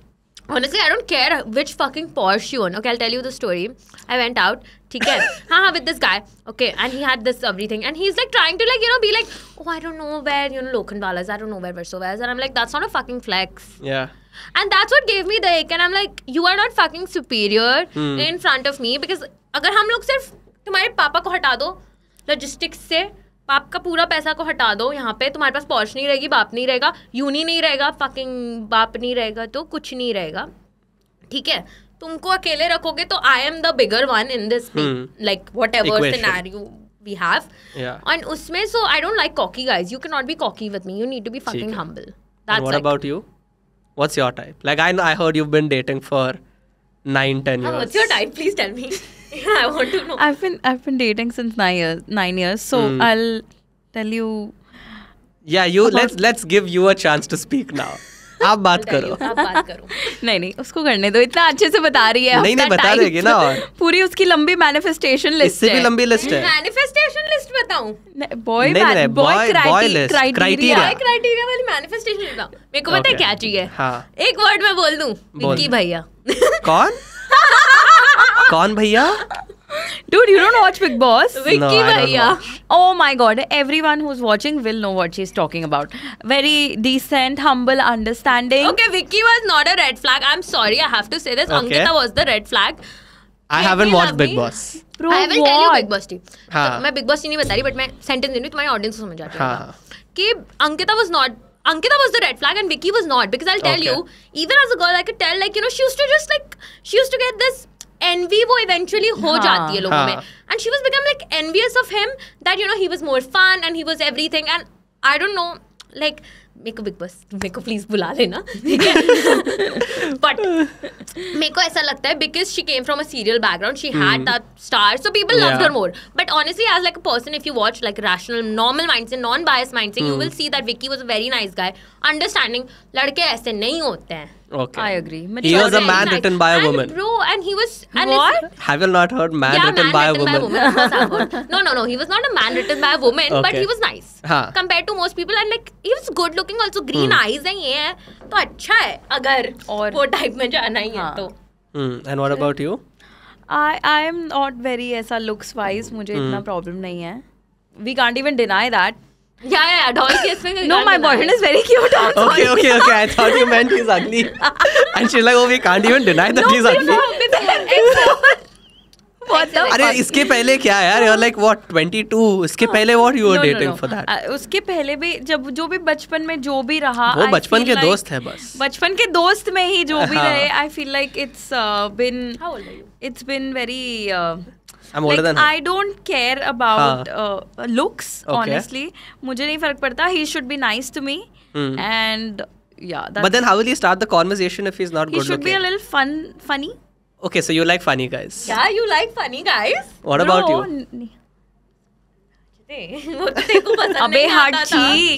honestly, I don't care which fucking Porsche you own. Okay, I'll tell you the story. I went out, okay, [LAUGHS] haha, with this guy. Okay, and he had this everything, and he's like trying to like you know be like, oh, I don't know where you know Lokhandwala is. I don't know where Versova is, and I'm like, that's not a fucking flex. Yeah. And that's what gave me the ick and I am like you are not fucking superior in front of me because अगर हम लोग सिर्फ तुम्हारे पापा को हटा दो logistics से बाप का पूरा पैसा को हटा दो यहाँ पे तुम्हारे पास पॉच नहीं रहेगी बाप नहीं रहेगा यूनी नहीं रहेगा फकिंग बाप नहीं रहेगा तो कुछ नहीं रहेगा ठीक है तुमको अकेले रखोगे तो I am the bigger one in this like whatever you we have and उसमें so I don't like cocky guys you can not be cocky with me you need to be fucking humble that's about you what's your type? Like I I heard you've been dating for nine, ten years. what's your type? Please tell me. [LAUGHS] I want to know. I've been I've been dating since nine years. Nine years. So mm. I'll tell you. Yeah, you let's let's give you a chance to speak now. आप बात [LAUGHS] करो आप बात करो नहीं नहीं उसको करने दो इतना अच्छे से बता रही है नहीं नहीं बता देगी ना और [LAUGHS] पूरी उसकी लंबी मैनिफेस्टेशन लिस्ट इससे भी लंबी लिस्ट है मैनिफेस्टेशन लिस्ट बताऊं बॉय बॉय क्राइटेरिया क्राइटेरिया वाली मैनिफेस्टेशन बताऊं मेरे को पता है क्या चाहिए हां एक वर्ड में बोल दूं विक्की भैया कौन [LAUGHS] कौन भैया Dude, you don't watch Big Boss? Vicky no, Bhaiya. Oh my god, everyone who's watching will know what she's talking about. Very decent, humble, understanding. Okay, Vicky was not a red flag. I'm sorry, I have to say this. Okay. Ankita was the red flag. I haven't watched Big Boss. Bro, I haven't tell you Big Boss tea मैं बिग बॉस नहीं बता रही but मैं sentence दे रही तुम्हारी audience को समझ आती है कि Ankita was not Ankita was the red flag and Vicky was not because I'll tell okay. you, even as a girl, I could tell like you know she used to just like she used to get this envy वो eventually हो हाँ, जाती है लोगों हाँ. में and she was become like envious of him that you know he was more fun and he everything and I don't know like मेरे को बिग बॉस मेरे को प्लीज बुला लेना ठीक है बट मेरे को ऐसा लगता है because she came from a serial background she had that star so people love her more but honestly as like a person if you watch like rational normal mind से नॉन बायस माइंड से you will see that Vicky was a very nice guy understanding लड़के ऐसे नहीं होते हैं Okay. I agree. Majority. He was a man written by a woman. bro, and he was. And what? Have you not heard man, yeah, written, man by written a woman? By a woman. no, no, no. He was not a man written by a woman, okay. but he was nice. Haan. Compared to most people. And like, he was good looking also. Green hmm. eyes and yeah. So, तो अच्छा है अगर और वो type में जाना ही है तो and what about you I I am not very ऐसा लुक्स वाइज मुझे इतना problem नहीं है We can't even deny that. Yeah, yeah, doll kiss में No, my boyfriend is very cute. I'm okay, sorry. okay, okay. I thought you meant he's ugly. and she's like, oh, we can't even deny that no, he's ugly. अरे इसके पहले क्या यार you like what 22 इसके पहले what you were dating for that उसके पहले भी जब जो भी बचपन में जो भी रहा वो बचपन के दोस्त है बस बचपन के दोस्त में ही जो भी रहे I feel like it's been it's been very I'm older like, than her. I don't care about uh, looks okay. honestly. मुझे नहीं फर्क पड़ता. He should be nice to me hmm. and yeah. That's but then how will you start the conversation if he's not he good looking? He should be a little fun, funny. Okay, so you like funny guys. Yeah, you like funny guys. What Bro, about you? अबे हाठी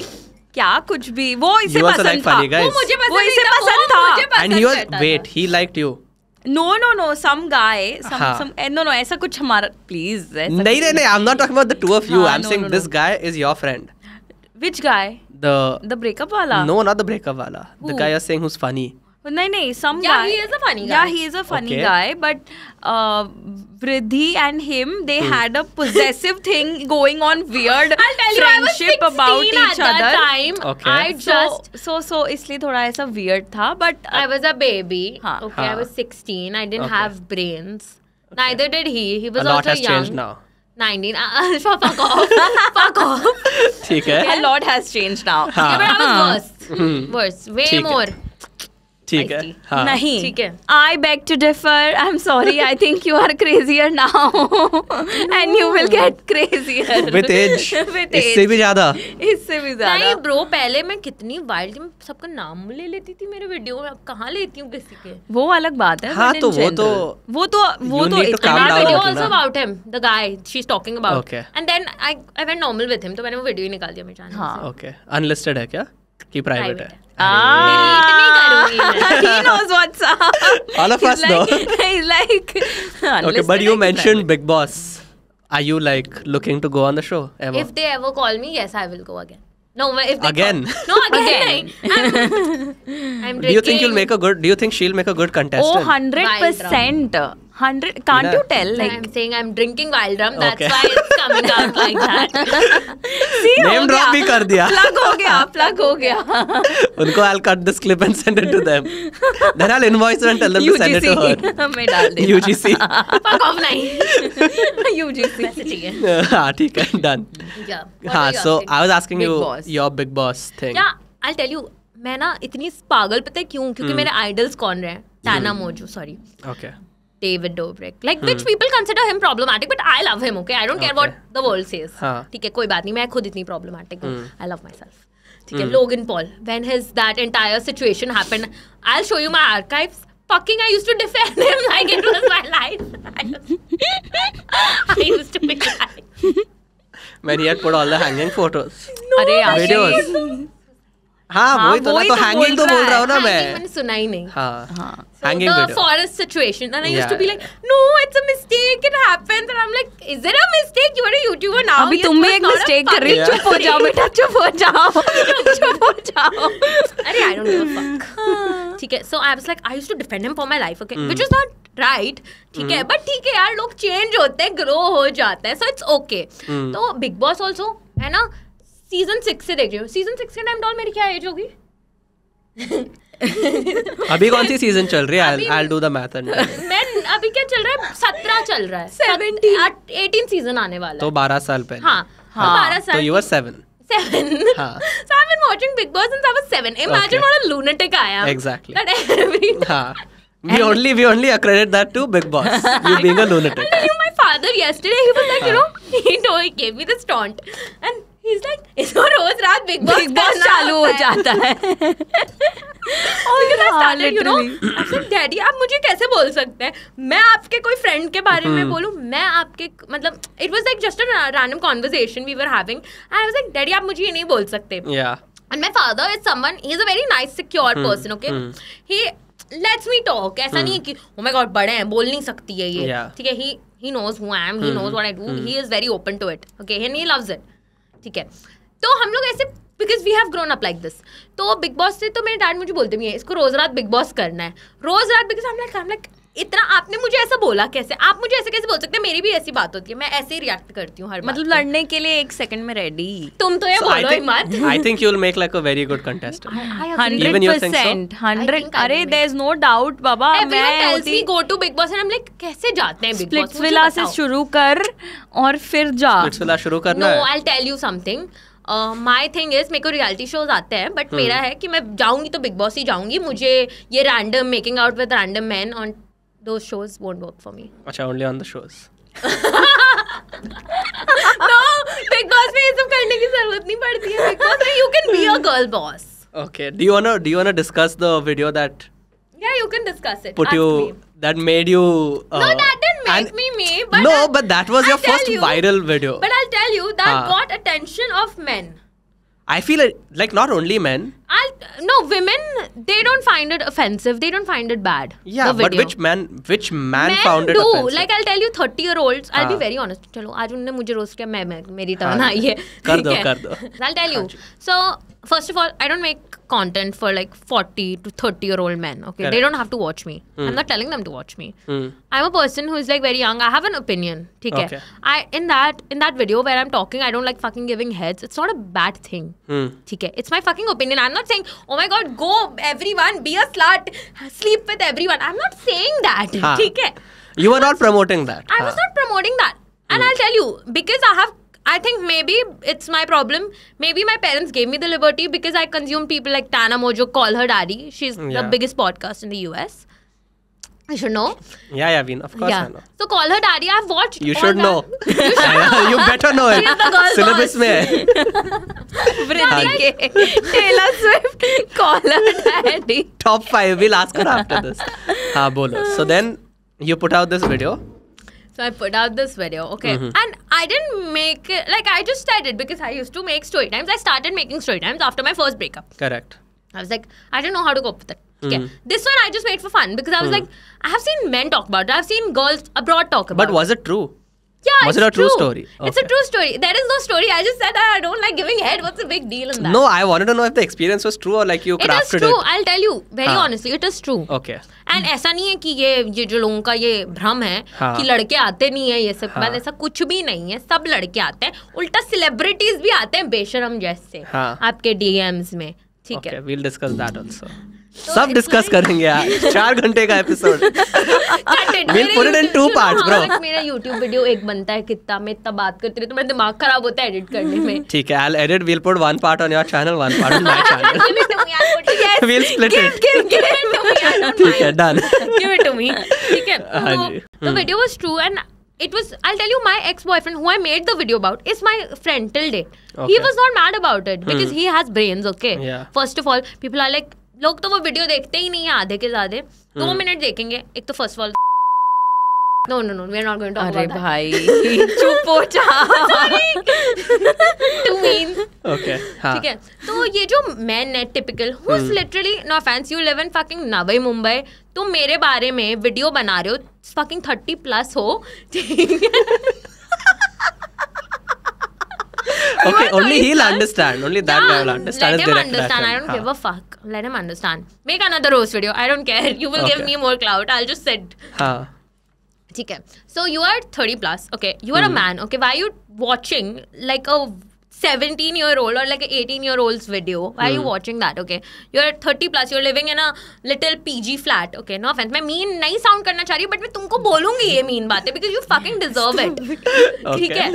क्या कुछ भी वो इसे पसंद like था वो मुझे पसंद वो इसे पसंद था and he was wait he liked you No, no, no. Some guy. Some, some. Eh, no, no. ऐसा कुछ हमारा please. नहीं नहीं नहीं. I'm not talking about the two of you. i I'm no, saying no, no. this guy is your friend. Which guy? The the breakup wala. No, not the breakup wala. Who? The guy you're saying who's funny. नहीं नहीं सम yeah, he is a funny guy. Yeah, he is a funny okay. guy. But uh, Vridhi and him, they hmm. had a possessive [LAUGHS] thing going on. Weird i friendship about each other. time. Okay. I just so so, so इसलिए थोड़ा ऐसा weird था. But uh, I was a baby. हाँ. Okay, I was 16. I didn't okay. have brains. Neither did he. He was a lot also has young. Changed now. 19 uh, uh [LAUGHS] fuck off [LAUGHS] fuck off ठीक है a lot has changed now yeah, but I was worse hmm. worse way more ठीक है हाँ. नहीं ठीक है I beg to differ I am sorry I think you are crazier now and you will get crazier with age इससे भी ज्यादा इससे भी ज्यादा नहीं ब्रो पहले मैं कितनी वाइल्ड थी सबका नाम ले लेती थी मेरे वीडियो में अब कहां लेती हूं किसी के वो अलग बात है हां तो, तो वो तो वो तो वो तो video also about him the guy she is talking about and then I I went normal with him तो मैंने वो वीडियो ही निकाल दिया मेरे चैनल हाँ। से हां ओके अनलिस्टेड है क्या कि प्राइवेट है Ah, he knows what's up. All of he's us like, know. [LAUGHS] He's like, [LAUGHS] okay, but you mentioned Big Boss. Are you like looking to go on the show ever? If they ever call me, yes, I will go again. No, if they again. Call, [LAUGHS] no, again. again. I'm, I'm do you think you'll make a good? Do you think she'll make a good contestant? Oh, 100 percent. hundred. can't yeah. you tell like i'm saying i'm drinking wild rum that's okay. why it's coming out like that see name drop bhi कर दिया. plug हो गया. plug हो गया. उनको i'll cut this clip and send it to them then i'll invoice her and tell them UGC. to send it to her मैं डाल दे. ugc fuck off नहीं ugc मैसेज हां ठीक है done. Yeah. हाँ done I was asking big you boss. your big boss thing. Yeah. I'll tell you, मैं ना इतनी पागल पता है क्यों क्योंकि मेरे आइडल्स कौन रहे हैं Tana Mongeau sorry okay David Dobrik. Like, hmm. which people consider him problematic, but I love him, okay? I don't care okay. what the world says. हाँ. ठीक है कोई बात नहीं मैं खुद इतनी problematic हूँ आई लव माई सेल्फ ठीक है Logan Paul when his that entire situation happen I will show you my archives fucking I used to defend him like it was my life. I, just, I used to be like. Mary had put all the hanging photos. No, Are videos. हाँ, हाँ वही तो तो hanging तो बोल तो रहा हूँ ना हाँ, मैं मैंने सुना ही नहीं हाँ हाँ बट ठीक है यार लोग चेंज होते हैं ग्रो हो जाते हैं सो इट्स ओके तो बिग बॉस ऑल्सो है ना सीजन सिक्स से देख रही हूँ सीजन सिक्स के टाइम डॉल मेरी क्या एज होगी अभी कौन सी सीजन चल रही है आई डू द मैथ मैं अभी क्या चल रहा है सत्रह चल रहा है सेवनटीन एटीन सीजन आने वाला तो बारह साल पहले हाँ हाँ बारह साल तो you are seven seven. Huh. so I've been watching Big Boss since I was seven. Imagine okay. what a lunatic I am. Exactly. That every. Huh. We and only we only accredit that to Big Boss. you being a lunatic. I knew my father yesterday. He was like, huh. you know, he, told, he gave me this taunt, and [LAUGHS] रोज रात Bigg boss boss चालू हो जाता है [LAUGHS] और you know daddy आप मुझे कैसे बोल सकते हैं मैं आपके कोई फ्रेंड के बारे में हम्म। बोलूं मैं आपके मतलब it was like just a random we were having I was like daddy आप मुझे ये नहीं बोल सकते या and my father is someone he is a very nice secure person okay he lets me talk ऐसा हम्म। नहीं है कि ओ माय गॉड बड़े हैं बोल नहीं सकती है ये ठीक है ही he knows who I am, he mm. knows what I do, mm. he is very open to it. Okay, and he loves it. ठीक है तो हम लोग ऐसे because we have grown up like this तो बिग बॉस से तो मेरे डैड मुझे बोलते भी हैं इसको रोज रात बिग बॉस करना है रोज रात बिकॉज हम लाइक हम लाइक इतना आपने मुझे ऐसा बोला कैसे आप मुझे ऐसे कैसे बोल सकते हैं मेरी भी ऐसी बात होती है मैं ऐसे ही रिएक्ट करती हूँ हर मतलब लड़ने के लिए एक सेकंड में रेडी तुम तो ये so बोलो think, मत I think you will make like a very good contestant 100% 100 अरे देयर इज नो डाउट बाबा मैं होती go to Bigg Boss and I am like कैसे जाते हैं बिग बॉस विला से शुरू कर और फिर जा विला शुरू करना no I will tell you something my thing is मेरे को रियलिटी शोज आते हैं बट hmm. मेरा है कि मैं जाऊंगी तो बिग बॉस ही जाऊंगी मुझे ये random making out with random man on those shows won't work for me. Acha, only on the shows. [LAUGHS] no, Big Boss me. सब करने की जरूरत नहीं पड़ती है. Big you can be a girl boss. Okay. Do you wanna do you wanna discuss the video that? Yeah, you can discuss it. Put Ask you me. that made you. Uh, no, that didn't make and, me me. But no, I'll, but that was I'll your first you, viral video. But I'll tell you that uh, got attention of men. I feel like not only men. i no, women they don't find it offensive. They don't find it bad. Yeah, but which man? Which man men found it do. offensive? Like I'll tell you, thirty year olds. I'll be ah. very honest. चलो आज उन्होंने मुझे roast किया मेरी turn I है. कर दो कर दो. I'll tell you. So first of all, I don't make content for like 40 to 30 year old men. Okay. Correct. They don't have to watch me. Mm. I'm hmm. not telling them to watch me. Mm. I'm a person who is like very young. I have an opinion. Okay. Hai? I in that in that video where I'm talking, I don't like fucking giving heads. It's not a bad thing. Mm. Hai? It's my fucking opinion. I'm not saying, oh my god, go everyone, be a slut, sleep with everyone. I'm not saying that. Haan. Hai? You were not promoting that. I was not promoting that. And hmm. I'll tell you, because I have I think maybe it's my problem. Maybe my parents gave me the liberty because I consume people like Tana Mojo, call her daddy. She's yeah. the biggest podcast in the US. You should know. Yeah, yeah, Veen. Of course yeah. I know. So call her daddy. I've watched. You should know. [LAUGHS] you, should know. [LAUGHS] you better know it. She's the girl [LAUGHS] Syllabus में Taylor Swift. Call her daddy. Top five. We'll ask her after this. हाँ bolo. So then you put out this video. So I put out this video, okay, mm-hmm. and I didn't make it like I just started because I used to make story times. I started making story times after my first breakup. Correct. I was like, I didn't know how to cope with it. Okay. Mm. This one I just made for fun because I was mm. like, I have seen men talk about it. I've seen girls abroad talk about it. But was it true? Yeah, was it a true, true story? Okay. It's a true story. There is no story. I just said that I don't like giving head. What's the big deal in that? No, I wanted to know if the experience was true or like you crafted it. It is true. It. I'll tell you very हाँ. honestly. It is true. Okay. And ऐसा नहीं है कि ये ये जो लोगों का ये भ्रम है हाँ. कि लड़के आते नहीं है ये सब हाँ. बात ऐसा कुछ भी नहीं है सब लड़के आते हैं उल्टा सेलिब्रिटीज भी आते हैं बेशरम जैसे हाँ. आपके डीएम्स में ठीक okay, है we'll discuss that also. तो सब डिस्कस करेंगे यार [LAUGHS] चार घंटे का episode put in two part bro मेरा यूट्यूब वीडियो एक बनता है कितना में इतना बात करती रही तो मेरा दिमाग खराब होता है एडिट करने में [LAUGHS] ठीक है I edit will put one part on your channel one part on my channel will split it ठीक है done give it to me ठीक है हाँ तो the video was true and It was, I'll tell you, my ex boyfriend who I made the video about is my friend till day. Okay. He was not mad about it because hmm. he has brains, okay? Yeah. First of all, people are like, लोग तो वो video देखते ही नहीं है आधे के ज्यादा दो hmm. हम्म। मिनट देखेंगे एक तो first of all no no no we are not going to अरे भाई [LAUGHS] चुप हो जा टू मीन ओके ठीक है तो ये जो मैं नेट typical who is literally no offence you live in fucking Navi Mumbai तुम मेरे बारे में वीडियो बना रहे हो फकिंग थर्टी प्लस हो ठीक है okay, only he'll understand. Only that guy will understand. Let him understand. I don't give a fuck. Let him understand. Make another roast video. I don't care. You will okay. give me more clout. I'll just sit. Haan. ठीक है so you are thirty plus okay you a hmm. man. Okay, why why you watching like 17 year old or like an 18 year old's video why mm. are you watching that okay you're 30 plus you're living in a little pg flat okay no offense मैं mean nahi sound karna chahi but but tumko bolungi ye ये mean बातें because you fucking deserve it theek hai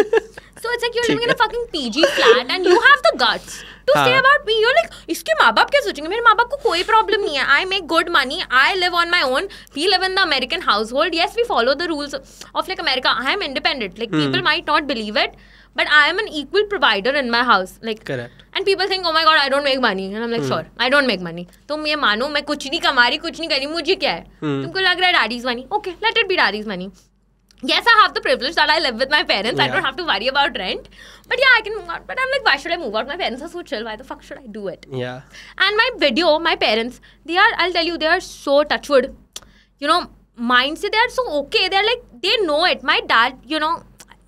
so it's like you're living in a fucking pg flat and you have the guts to say about me you're like iske maa baap kya sochenge mere maa baap ko koi problem nahi hai i make good money i live on my own we live in the american household yes we follow the rules of like america i am independent like like people might not believe it but I am an equal provider in my house. Like correct. And people think, oh my god, I don't make money, and I'm like, hmm. sure, I don't make money. तुम ये मानो मैं कुछ नहीं कमा रही कुछ नहीं करी मुझे क्या है hmm. तुमको लग रहा है daddy's money okay let it be daddy's money yes i have the privilege that i live with my parents yeah. i don't have to worry about rent but yeah i can move out but i'm like why should i move out my parents are so chill why the fuck should i do it yeah and my video my parents they are i'll tell you they are so touchwood you know mindset they are so okay they're like they know it my dad you know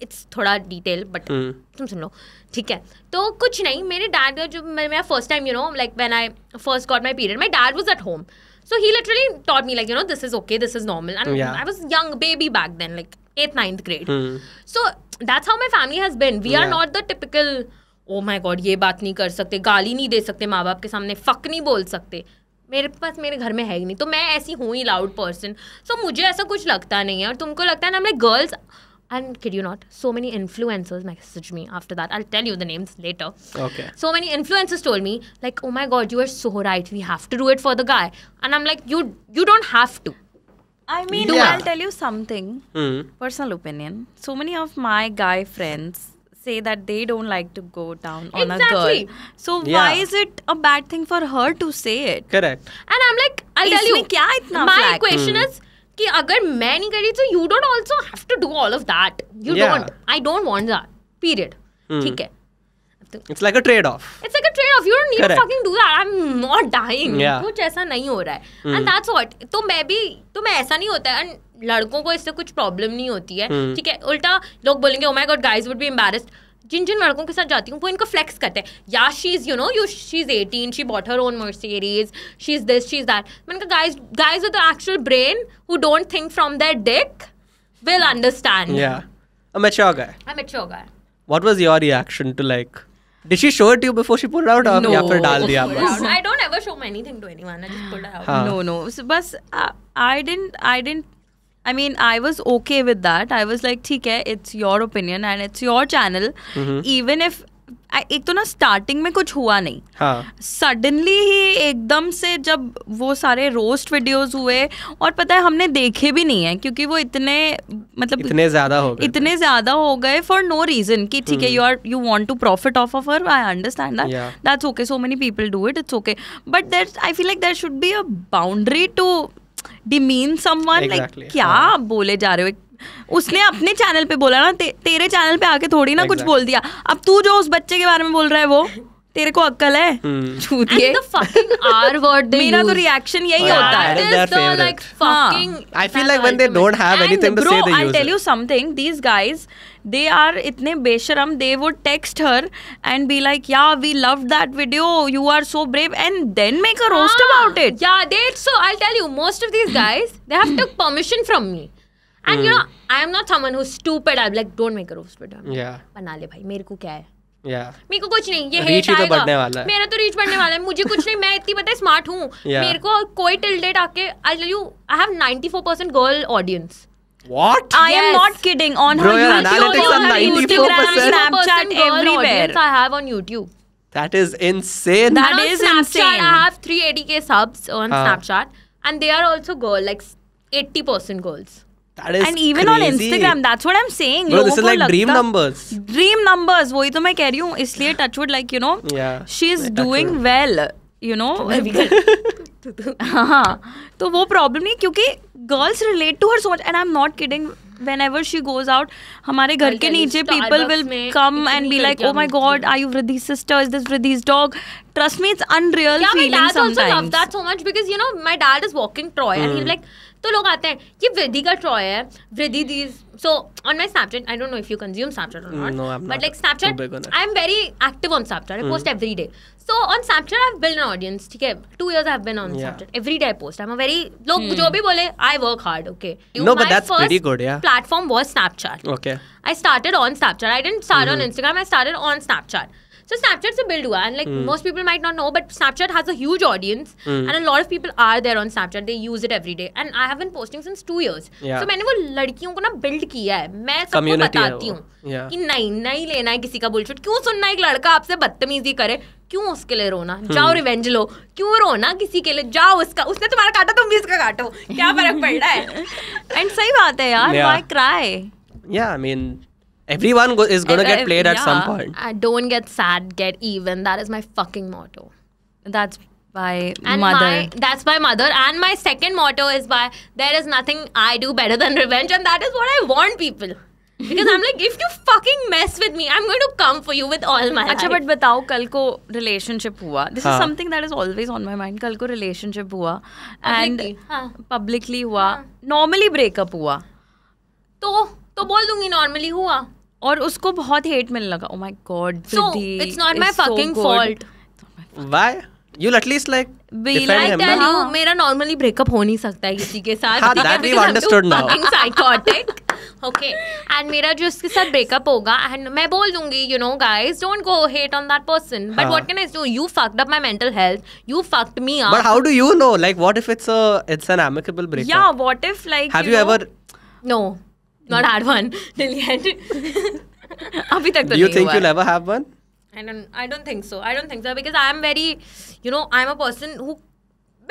it's थोड़ा detail but hmm. तुम सुन लो ठीक है तो कुछ नहीं मेरे dad का जो मेरा first time you know like when I first got my period my dad was at home so he literally taught me like you know this is okay this is normal and I was young baby back then like eighth ninth grade so that's how my family has been we are not the typical oh my god ये बात नहीं कर सकते गाली नहीं दे सकते माँ बाप के सामने फक नहीं बोल सकते मेरे पास मेरे घर में है ही नहीं तो मैं ऐसी हूँ ही लाउड पर्सन सो मुझे ऐसा कुछ लगता नहीं है और तुमको लगता है ना like girls and kid you not, so many influencers messaged me after that. I'll tell you the names later. Okay. So many influencers told me, like, oh my god, you are so right. We have to do it for the guy. And I'm like, you you don't have to. I mean, do yeah. I'll tell you something. Mm. Personal opinion. So many of my guy friends say that they don't like to go down on exactly. a girl. So yeah. why is it a bad thing for her to say it? Correct. And I'm like, I'll Is tell you. my flag? question mm. is कि अगर मैं नहीं करी तो you don't also have to do all of that you don't I don't want that period ठीक है It's like a trade off. It's like a trade off. You don't need Correct. to fucking do that. I'm not dying. Yeah. कुछ ऐसा नहीं हो रहा है. Mm. And that's what. तो मैं भी तो मैं ऐसा नहीं होता है. And लड़कों को इससे कुछ प्रॉब्लम नहीं होती है hmm. ठीक है उल्टा लोग बोलेंगे oh my god guys would be embarrassed जिन जिन लड़कों के साथ जाती हूँ वो इनको फ्लेक्स करते हैं या she is you know you she is eighteen she bought her own Mercedes she is this she is that मैंने कहा guys guys with actual brain who don't think from that dick will understand what was your reaction to like did she show it to you before she put it out or no. after dal diya bas i don't ever show anything to anyone i just put it out Huh. no no so, but uh, i didn't i didn't I mean I was okay with that I was like ठीक है it's your opinion and it's your channel even if एक तो ना starting में कुछ हुआ नहीं suddenly हाँ। ही एकदम से जब वो सारे रोस्ट वीडियोस हुए और पता है हमने देखे भी नहीं है क्योंकि वो इतने मतलब इतने ज्यादा हो गए इतने ज्यादा हो गए फॉर नो रीजन कि ठीक है you are you want to profit off off her I understand that that's okay so many people do it it's okay but there I feel like there should be a boundary to demean someone like क्या हाँ। बोले जा रहे हो उसने अपने channel पे बोला ना ते, तेरे चैनल पे आके थोड़ी ना exactly. कुछ बोल दिया अब तू जो उस बच्चे के बारे में बोल रहा है वो तेरे को अक्कल है चूतिए आर वर्ड मेरा तो रिएक्शन यही होता है this like fucking I feel like when they don't have anything to say they use I tell you something these guys they are इतने बेशरम they would text her and be like yeah we love that video you are so brave and then make a roast about it yeah they so I tell you most of these guys they have took permission from me and you know I am not someone who stupid I like don't make a roast but या बना ले भाई मेरे को क्या है yeah. मेरे को कुछ नहीं ये रीच तो बढ़ने वाला है मेरा तो रीच बढ़ने वाला है मुझे कुछ नहीं मैं इतनी पता है स्मार्ट हूँ yeah. मेरे को कोई टिल डेट आके I tell you I have 94% girl audience What? I yes. am not kidding. On Bro, her YouTube, on her Instagram, Snapchat, everywhere. I have on YouTube. That is insane. That and is Snapchat, insane. I have 380k subs on uh. Snapchat, and they are also girl, like 80% girls. and even crazy. on Instagram, that's what I'm saying. Bro, this is like dream numbers. Dream numbers, वही तो मैं कह रही हूँ इसलिए touch wood like you know she is doing well you know हाँ तो वो प्रॉब्लम नहीं क्योंकि girls relate to her so much and I am not kidding whenever she goes out हमारे घर के नीचे people will come and be like oh my god I you Vriddhi sister is this Vriddhi's dog trust me it's unreal yeah, feeling my dad sometimes. also loved that so much because you know my dad is walking troy mm. and he's like तो लोग आते हैं ये वृद्धि का ट्रॉ है Vriddhi these so on my Snapchat I don't know if you consume Snapchat or not but like Snapchat I am very active on Snapchat post every day so on Snapchat I build an audience ठीक है two years I have on Snapchat every day post I am very लोग hmm. जो भी बोले I work hard okay platform was Snapchat okay I started on Snapchat I didn't start on Instagram I started on Snapchat So Snapchat is a build and like mm. most people might not know, but Snapchat has a huge audience mm. and a lot of people are there on Snapchat. They use it every day. And I have been posting since two years. Yeah. So मैंने वो लड़कियों को ना build किया है मैं सबको बताती हूँ yeah. कि नहीं नहीं लेना है किसी का बुलशुट क्यों सुनना एक लड़का आपसे बदतमीजी करे क्यों उसके लिए रोना hmm. जाओ रिवेंज लो क्यों रोना किसी के लिए जाओ उसका उसने तुम्हारा काटा तुम भी उसका काटो क्या फर्क पड़ रहा है एंड सही बात है यार why cry yeah I mean Everyone go- is going to get played yeah, at some point. I don't get sad, get even. That is my fucking motto. That's by and mother. My, that's by mother. And my second motto is by there is nothing I do better than revenge, and that is what I warn people. because I'm like, if you fucking mess with me, I'm going to come for you with all my life. but अच्छा but बताओ कल को relationship हुआ this is something that is always on my mind कल को relationship हुआ and publicly हुआ normally breakup हुआ तो तो बोल दूंगी नॉर्मली हुआ और उसको बहुत हेट मिलने लगा oh my god so it's not my fucking fault why you'll at least like like tell you मेरा normally breakup हो नहीं सकता है किसी के साथ हाँ, that we've understood now fucking psychotic okay and मेरा जो इसके साथ breakup होगा and मैं बोल दूंगी you know guys don't go hate on that person but हाँ. what can I do you fucked up my mental health you fucked me up but how do you know like what if it's a it's an amicable breakup yeah what if like have you, you know, ever no not had one [LAUGHS] till yet. [LAUGHS] अभी तक तो you think you'll ever have one? I don't. I don't think so. I don't think so because I'm very, you know, I'm a person who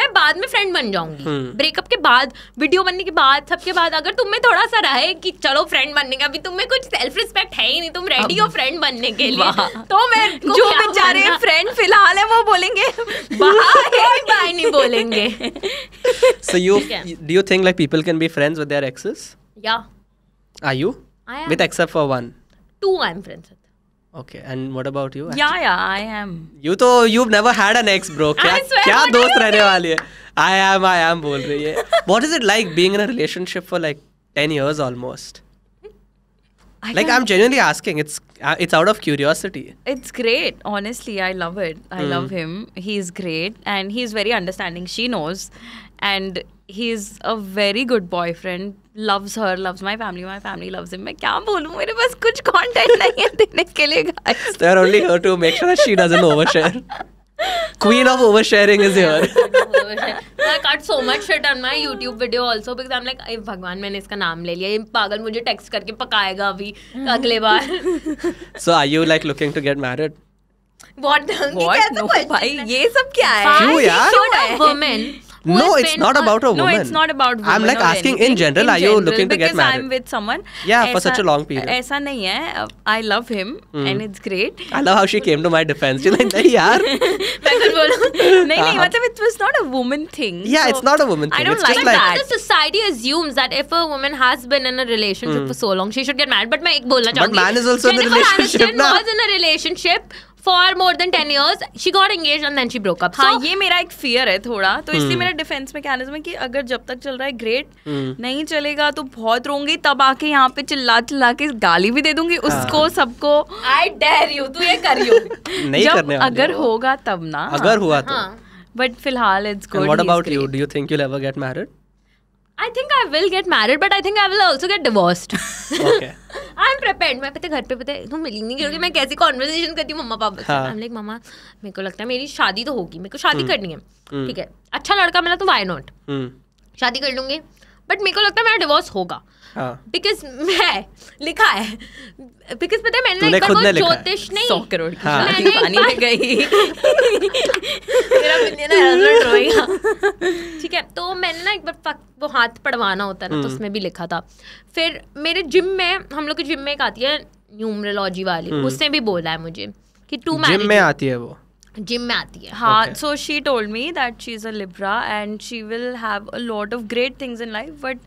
मैं बाद में friend बन जाऊंगी breakup hmm. के बाद वीडियो बनने के बाद सबके बाद अगर तुम में थोड़ा सा रहे कि चलो फ्रेंड बनने का अभी तुम में कुछ सेल्फ रिस्पेक्ट है ही नहीं तुम रेडी हो फ्रेंड बनने के लिए तो मैं [LAUGHS] जो बेचारे फ्रेंड फिलहाल है वो बोलेंगे बाय नहीं बोलेंगे so you do you think like people can be friends with their exes या Are you? I am. With except for one. Two I'm friends with. Okay, and what about you? Yeah, yeah, I am. You तो you've never had an ex, bro. क्या [LAUGHS] swear, क्या दोस्त रहने वाली है? I am, I am बोल रही है. What is it like being in a relationship for like ten years almost? I like I'm genuinely asking. It's uh, it's out of curiosity. It's great, honestly. I love it. I mm. love hmm. him. He's great, and he's very understanding. She knows, and he's a very good boyfriend loves her loves my family my family loves him मैं क्या बोलूँ मेरे पास कुछ content नहीं है देने के लिए guys they are only here to make sure that she doesn't overshare queen of oversharing is here I cut so much shit on my YouTube video also because I'm like bhagwan maine iska naam le liya ye pagal mujhe text karke pakayega abhi agle baar so are you like looking to get married What? the What? No, भाई ये सब क्या है? क्यों यार? Women no, it's not on, about a woman. No, it's not about women. I'm like asking anything. in general, in are you general, looking to get married? Because I'm with someone. Yeah, aisa, for such a long period. ऐसा नहीं है. I love him mm. and it's great. I love how she came to my defense. She's like, नहीं यार. [LAUGHS] मैं it was not a woman thing. Yeah, so it's not a woman thing. I don't it's like, like that. The society assumes that if a woman has been in a relationship mm. for so long, she should get married. But my एक बोलना चाहूँगी. But man is also in a relationship was in a relationship for more than ten years she got engage and then she broke up हाँ ये मेरा एक fear है थोड़ा तो इसलिए hmm. मेरा डिफेंस मैकेनिज्म है कि अगर जब तक चल रहा है ग्रेट hmm. नहीं चलेगा तो बहुत रोंगी तब आके यहाँ पे चिल्ला चिल्ला के गाली भी दे दूंगी हाँ। उसको सबको आई डेर यू तू ये करियो [LAUGHS] नहीं जब अगर होगा तब ना अगर हुआ तो बट हाँ। फिलहाल it's good what about you do you think you will ever get married I think I will get married but I think I will also get divorced I am prepared मैं पता घर पे पता तुम मिली नहीं क्योंकि मैं कैसी कॉन्वर्सेशन करती हूँ मम्मा पापा से आई एम लाइक मम्मा मेरे को लगता है मेरी शादी तो होगी मेरे को शादी हम्म। करनी है हम्म। ठीक है अच्छा लड़का मिला तो वाई नॉट हम्म। शादी कर लूंगी बट मेरे को लगता है मेरा डिवोर्स होगा बिकॉज मैं लिखा है बिकॉज पता मैंने एक बार वो ज्योतिष नहीं सौ करोड़ हाँ। पानी में गई मेरा रोएगा हाँ। ठीक है तो मैंने ना एक बार वो हाथ पढ़वाना होता है ना तो हम्म। उसमें भी लिखा था फिर मेरे जिम में हम लोग के जिम में एक आती है न्यूमरोलॉजी वाली हम्म। उसने भी बोला है मुझे कि टू जिम में आती है वो जिम में आती है हाँ so she told me that she is a Libra and she will have a lot of great things in life but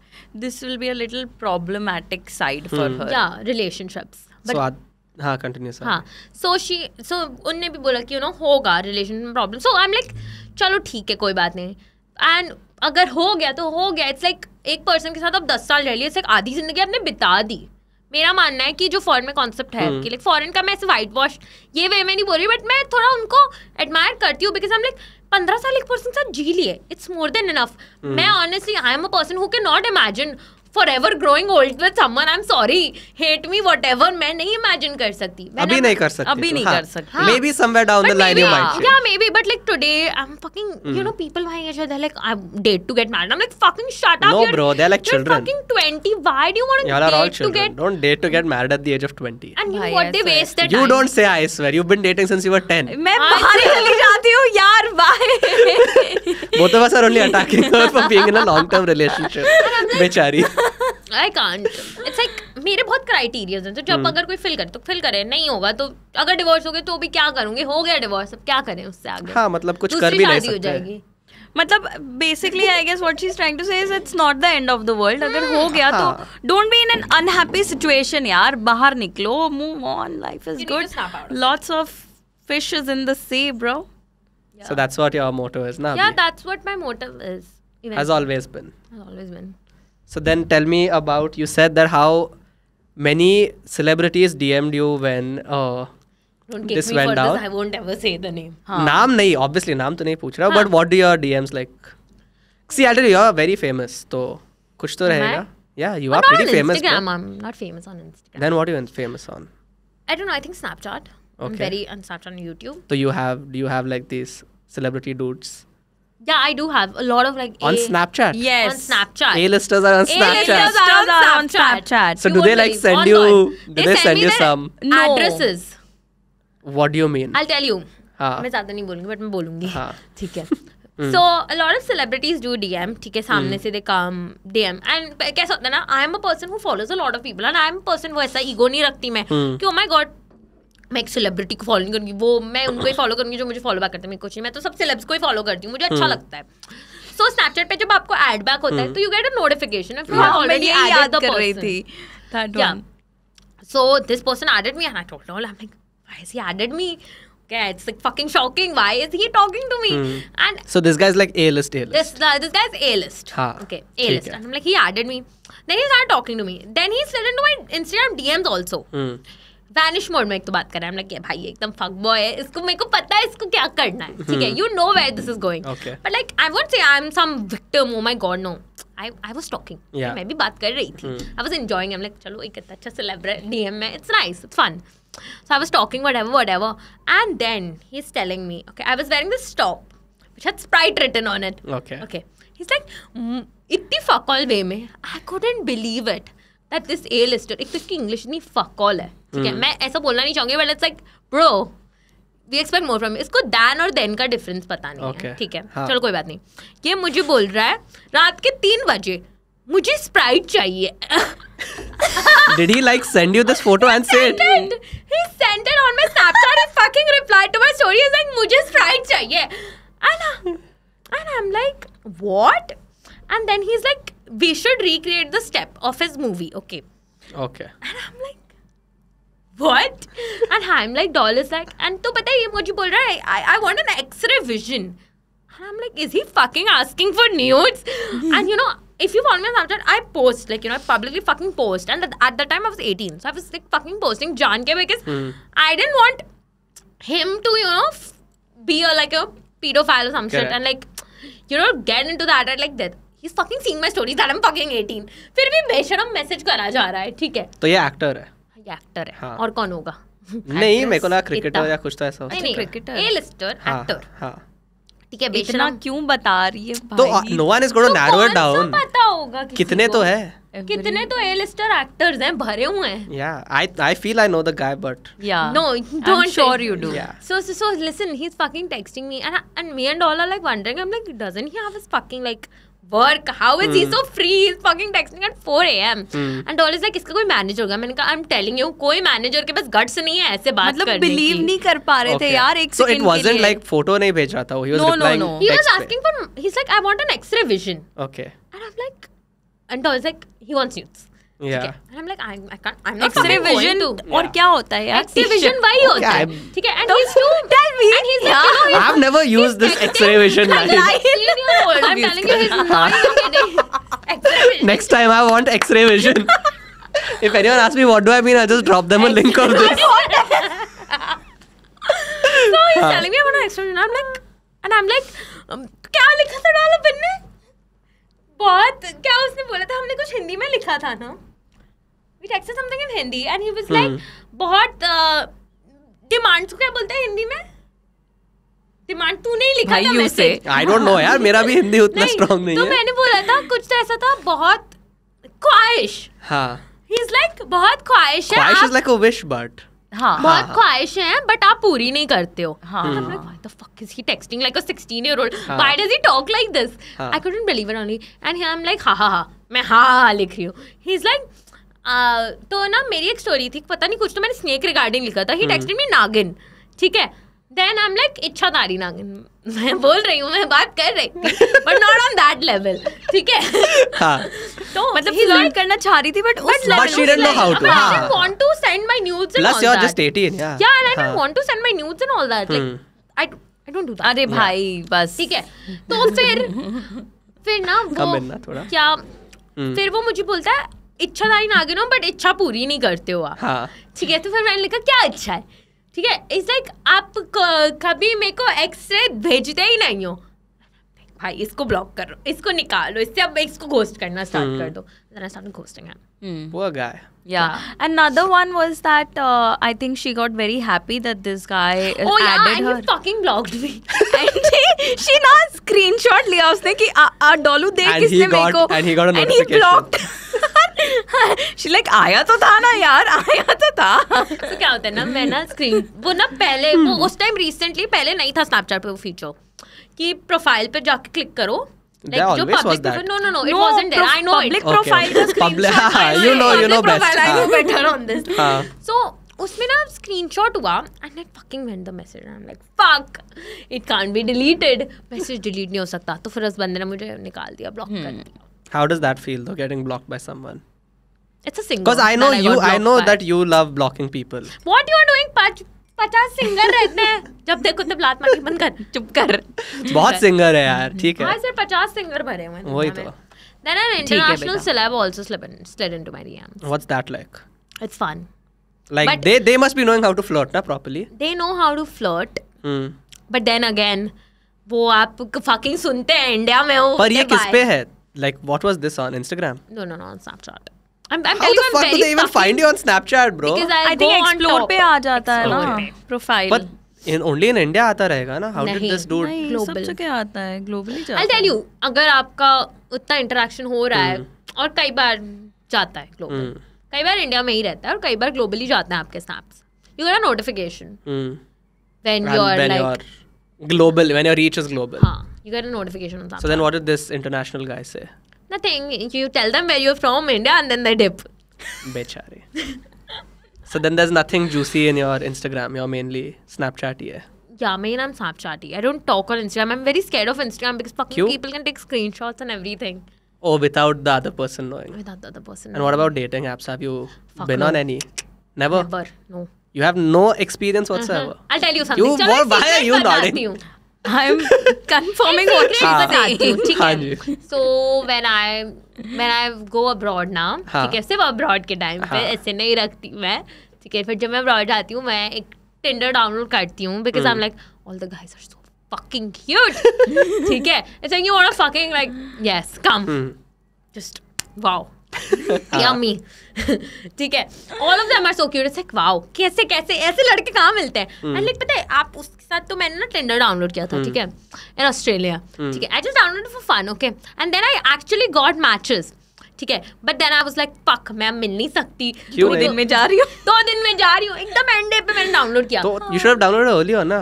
this will be a little problematic side for her yeah relationships but हाँ continuous हाँ so she so उनने भी बोला कि you know होगा relation problem so I am like चलो ठीक है कोई बात नहीं एंड अगर हो गया तो हो गया इट्स लाइक एक पर्सन के साथ आप दस साल रह लिए इट्स लाइक आधी जिंदगी आपने बिता दी मेरा मानना है कि जो फॉरेन में कॉन्सेप्ट है हम्म। कि लाइक फॉरेन का मैं ऐसे वाइट वॉश ये वे में नहीं बोल रही बट मैं थोड़ा उनको एडमायर करती हूँ बिकॉज हम लाइक पंद्रह साल एक पर्सन साथ जी लिए इट्स मोर देन इनफ मैं honestly I am a person who cannot imagine forever growing old with someone. I'm sorry, hate me whatever. मैं नहीं imagine कर सकती. When अभी I'm, नहीं कर सकती. अभी नहीं हाँ. कर सकती. Maybe somewhere down but the line maybe, you might. Yeah, maybe. But like today, I'm fucking. Mm. You hmm. know, people buying each other like I'm date to get married. I'm like fucking shut up. No, you're, bro, they're like you're children. You're fucking 20. Why do you want to date to get? Don't date to get married at the age of 20. And you, what they waste their time. You don't say I swear. You've been dating since you were 10. मैं बाहर चली जाती हूँ यार bye. [LAUGHS] Both of us are only attacking her for being in a long-term relationship. बेचारी. I can't it's like मेरे बहुत criterias हैं तो जब hmm. अगर कोई फिल करे तो फिल करे नहीं होगा तो अगर डिवोर्स हो गए तो भी क्या करूंगी हो गया डिवोर्स अब क्या करें उससे आगे हाँ मतलब कुछ कर भी नहीं सकते हो जाएगी मतलब basically I guess what she is trying to say is it's not the end of the world अगर हो hmm. गया तो don't be in an unhappy situation यार बाहर निकलो move on life is good lots of fish is in the sea bro Yeah. So that's what your motto is now. Yeah, that's what my motto is. Eventually. Has always been. Has always been. So then tell me about you said that how many celebrities DM'd you when uh, Don't this me went for this. I won't ever say the name. हाँ. नाम obviously नाम तो नहीं पूछ रहा but what do your DMs like are very famous. You are very famous तो कुछ तो रहेगा या you are I'm on Instagram. I'm not famous on Instagram. what what you famous on? I don't know. I think Snapchat. I'm Okay. very on Snapchat and YouTube. So you have do you have like these celebrity dudes Yeah, I do have a lot of like on a- Snapchat. Yes, on Snapchat. A-listers are on Snapchat. A-listers are on Snapchat. So You do they like believe. send On you? God. Do they, they send, me you some? No. addresses What do you mean? I'll tell you हाँ, मैं ज्यादा नहीं बोलूंगी but मैं बोलूंगी हाँ. ठीक है so a lot of celebrities do DM ठीक है सामने से दे कम डीएम एंड कैसा होता है ना I am a person who follows a lot of people and I am person वो ऐसा ईगो नहीं रखती मैं कि ओ माय गॉड मैं एक सेलिब्रिटी को फॉलो नहीं करूँगी वो मैं उनको ही फॉलो करूँगी जो मुझे फॉलो बैक करते हैं मेरे कुछ नहीं मैं तो सब सेलेब्स को ही फॉलो करती हूँ मुझे अच्छा लगता है सो स्नैपचैट पे जब आपको एड बैक होता है तो you get a notification if you already याद कर रही थी so this person added me and I told all I am like why is he added me yeah, it's like fucking shocking. Why is he talking to me? Hmm. And so this guy's like A list, A list. This, uh, this guy's A list. Ha, okay, A list. And I'm like, he added me. Then he started talking to me. Then he slid into my Instagram DMs also. Hmm. Vanish mode में एक तो बात कर रहा है हम लोग like, भाई एकदम फक बॉय है इसको मेरे को पता है इसको क्या करना है ठीक है you know where this is going but like I won't say I am some victim my god no मैं भी बात कर रही थी hmm. चलो एक अच्छा सेलेब्रिटी है it's nice it's fun so I was talking whatever and then he is telling me okay I was wearing this top which had Sprite written on it okay it's like इतनी fuck all way में I couldn't believe it that this A lister एक तो इसकी English इतनी फकॉल है ठीक है मैं ऐसा बोलना नहीं चाहूँगी but it's like bro we expect more from इसको दैन और देन का डिफरेंस पता नहीं okay. है ठीक है हाँ. चलो कोई बात नहीं ये मुझे बोल रहा है रात के तीन बजे मुझे स्प्राइट चाहिए Did he like send you this photo he and say it? it? He sent it on my Snapchat. he fucking replied to my story. He's like, मुझे sprite चाहिए. And, and I'm like, what? And then he's like, we should recreate the step of his movie. Okay. Okay. And I'm like, what? and I'm like, doll is like, and to pata hai, what you told I, I, I want an X-ray vision. And I'm like, is he fucking asking for nudes? [LAUGHS] and you know, if you follow me on Snapchat, I post like you know I publicly fucking post, and at that time I was 18, so I was like fucking posting John K because mm. I didn't want him to you know f- be a like a pedophile or some Correct. shit and like you know get into that at like that. he's fucking seeing my stories that I'm fucking 18 फिर भी बेशरम message करा जा रहा है ठीक है तो ये एक्टर है ये एक्टर है हाँ. और कौन होगा नहीं मेरे को लगा क्रिकेटर या कुछ तो ऐसा होता है क्रिकेटर ए लिस्टर एक्टर हां ठीक है इतना क्यों बता रही है तो, भाई uh, तो no one is gonna narrow it down पता होगा तो कितने तो है कितने तो ए लिस्टर एक्टर्स हैं भरे हुए हैं yeah I I feel I know the guy but yeah no don't sure you do so so so listen he is fucking texting me and and me and all are like wondering I am like doesn't he have his fucking like work how is he so free is fucking texting at 4 AM and Doll is like इसका कोई manager होगा मैंने कहा I am telling you कोई manager के पास guts नहीं है ऐसे बात मतलब बिलीव नहीं कर पा रहे okay. थे यार एक second so it wasn't like photo नहीं भेज रहा था he was replying he was asking for he is like I want an x-ray vision okay and I am like and Doll is like he wants nudes और बहुत क्या उसने बोला था हमने कुछ हिंदी में लिखा था ना we texted something in Hindi and he was hmm. like बहुत डिमांड्स uh, क्या बोलते हैं हिंदी में डिमांड तू नहीं लिखा था मैसेज आई डोंट नो यार मेरा भी हिंदी उतना स्ट्रांग नहीं नहीं तो है तो मैंने बोला था कुछ तो ऐसा था बहुत ख्वाहिश हां ही इज लाइक बहुत ख्वाहिश है ख्वाहिश is like a wish but हाँ बहुत हाँ, हाँ। ख्वाहिशें हैं बट आप पूरी नहीं करते हो हाँ the fuck is he texting like a 16 year old why does he talk like this I couldn't believe it only and I am like ha ha मैं हा हा लिख रही हूँ ही इज लाइक तो ना मेरी एक स्टोरी थी पता नहीं कुछ तो मैंने स्नेक रिगार्डिंग लिखा था ही टेक्सटेड मी नागिन ठीक है देन आई एम लाइक इच्छा तारी नागिन मैं बोल रही हूँ मैं बात कर रही but not on that level ठीक है हाँ। [LAUGHS] तो मतलब ही लर्न करना चाह रही थी but but level she didn't know how to I want to send my nudes and plus you are just 18 yeah yeah I don't want to send my nudes and all that like I I don't do अरे भाई बस ठीक है तो फिर [LAUGHS] फिर ना वो क्या hmm. फिर वो मुझे बोलता है इच्छादान आगे ना बट इच्छा पूरी नहीं करते हो आप ठीक है तो फिर मैंने लिखा क्या इच्छा है ठीक है इट्स लाइक आप कभी मेरे को एक्सरे भेजते ही नहीं हो भाई इसको ब्लॉक करो इसको निकालो इससे अब इसको घोस्ट करना स्टार्ट कर दो then I started ghosting him. Poor guy. Yeah. yeah. Another one was that uh, I think she got very happy that this guy oh, added yeah, and her. he fucking blocked me. and she, she now screenshot लिया उसने कि आ डॉलू देख he got, को and he got a notification. And he blocked. She like आया तो था ना यार आया तो था तो क्या होता है ना मैं ना स्क्रीन वो ना पहले वो हम्म। उस टाइम रिसेंटली पहले नहीं था स्नैपचैट पे वो फीचर कि प्रोफाइल पे जाके क्लिक करो उसमें ना हुआ and fucking went the message I am like fuck it be deleted message delete नहीं हो सकता तो फिर उस बंदे ने मुझे निकाल दिया ब्लॉक कर हम्म। दिया how does that feel though getting block by someone It's a singer. Because I know you, I, I know by. that you love blocking people. What you are doing, Paj? पचास singer रहते हैं जब देखो तब लात मार बंद कर चुप कर बहुत सिंगर है यार ठीक है हाँ सर पचास सिंगर भरे हुए हैं वही तो Then an international celeb also slid, in, slid into my DMs. What's that like? It's fun. Like but they they must be knowing how to flirt na properly. They know how to flirt. Hmm. But then again, वो आप fucking सुनते हैं India में हो. पर ये किस पे है? Like what was this on Instagram? No no no on Snapchat. I'm, I'm How the fuck do they even find you on Snapchat, bro? Because I'll I think explore पे आ जाता है ना profile. But in only in India आता रहेगा ना How did this dude? नहीं, सब जगह आता है globally जाता है. I'll tell you, अगर आपका उतना interaction हो रहा है और कई बार जाता है global, कई बार India में ही रहता है और कई बार globally जाता है आपके snaps. You get a notification when you are like global when your reach is global हाँ, you get a notification on that. so then what did this international guy say Nothing. You tell them where you're from, India, and then they dip. Bechare. so then there's nothing juicy in your Instagram. You're mainly Snapchatty. Yeah. Yeah, main I'm Snapchatty. I don't talk on Instagram. I'm very scared of Instagram because fucking Cute. people can take screenshots and everything. Oh, without the other person knowing. Without the other person. And knowing. what about dating apps? Have you Fuck been no. on any? Never. Never. No. You have no experience whatsoever. Uh-huh. I'll tell you something. You, Chalo, why are you nodding? I am confirming what she बताती हूं ठीक है so when I when I go abroad ना ठीक है सिर्फ abroad के time पे ऐसे नहीं रखती मैं ठीक है फिर जब मैं abroad जाती हूँ मैं एक Tinder download करती हूँ because I'm like all the guys are so fucking cute. ठीक है. It's like you wanna fucking like yes, come. Just wow. Yummy. [LAUGHS] ठीक है all of them are so cute like wow कैसे कैसे ऐसे लड़के कहाँ मिलते हैं एंड hmm. लाइक पता है आप उसके साथ तो मैंने ना टेंडर डाउनलोड किया था hmm. ठीक है इन ऑस्ट्रेलिया hmm. ठीक है I just download for fun okay and then I actually got matches ठीक है but then I was like fuck मैं मिल नहीं सकती दो दिन में जा रही हूँ दो दिन में जा रही हूँ एकदम एंड डे पे मैंने डाउनलोड किया तो you should have downloaded earlier ना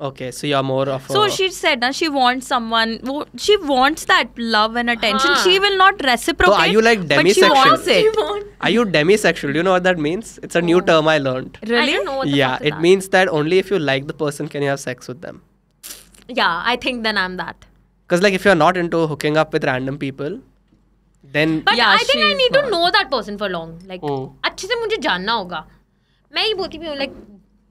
Okay, so you're more of. So she said that she wants someone. She wants that love and attention. She will not reciprocate. So are you like demisexual? She, she wants Are you demisexual? Do you know what that means? It's a new oh. term I learned. Really? I yeah, it that. means that only if you like the person can you have sex with them. Yeah, I think then I'm that. Because like if you're not into hooking up with random people, then. But yeah, I think I need to know that person for long. Like, oh. अच्छे से मुझे जानना होगा. मैं ये बोलती हूँ like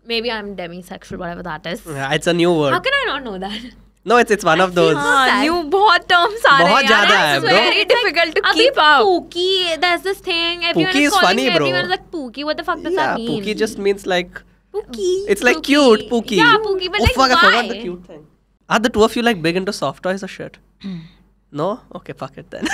maybe I'm demisexual, whatever that is. Yeah, it's a new word. How can I not know that? No, it's it's one I of those. Ah, new बहुत terms are रहे हैं यार. bro. Very difficult to keep up. Pookie, there's this thing. Pookie is, funny, bro. Everyone is like Pookie. What the fuck does yeah, that mean? Pookie just means like. Pookie. It's like Pookie. cute Pookie. Yeah, Pookie, but oh, like why? I forgot the cute thing. Are the two of you like big into soft toys or shit? Hmm. no? Okay, fuck it then.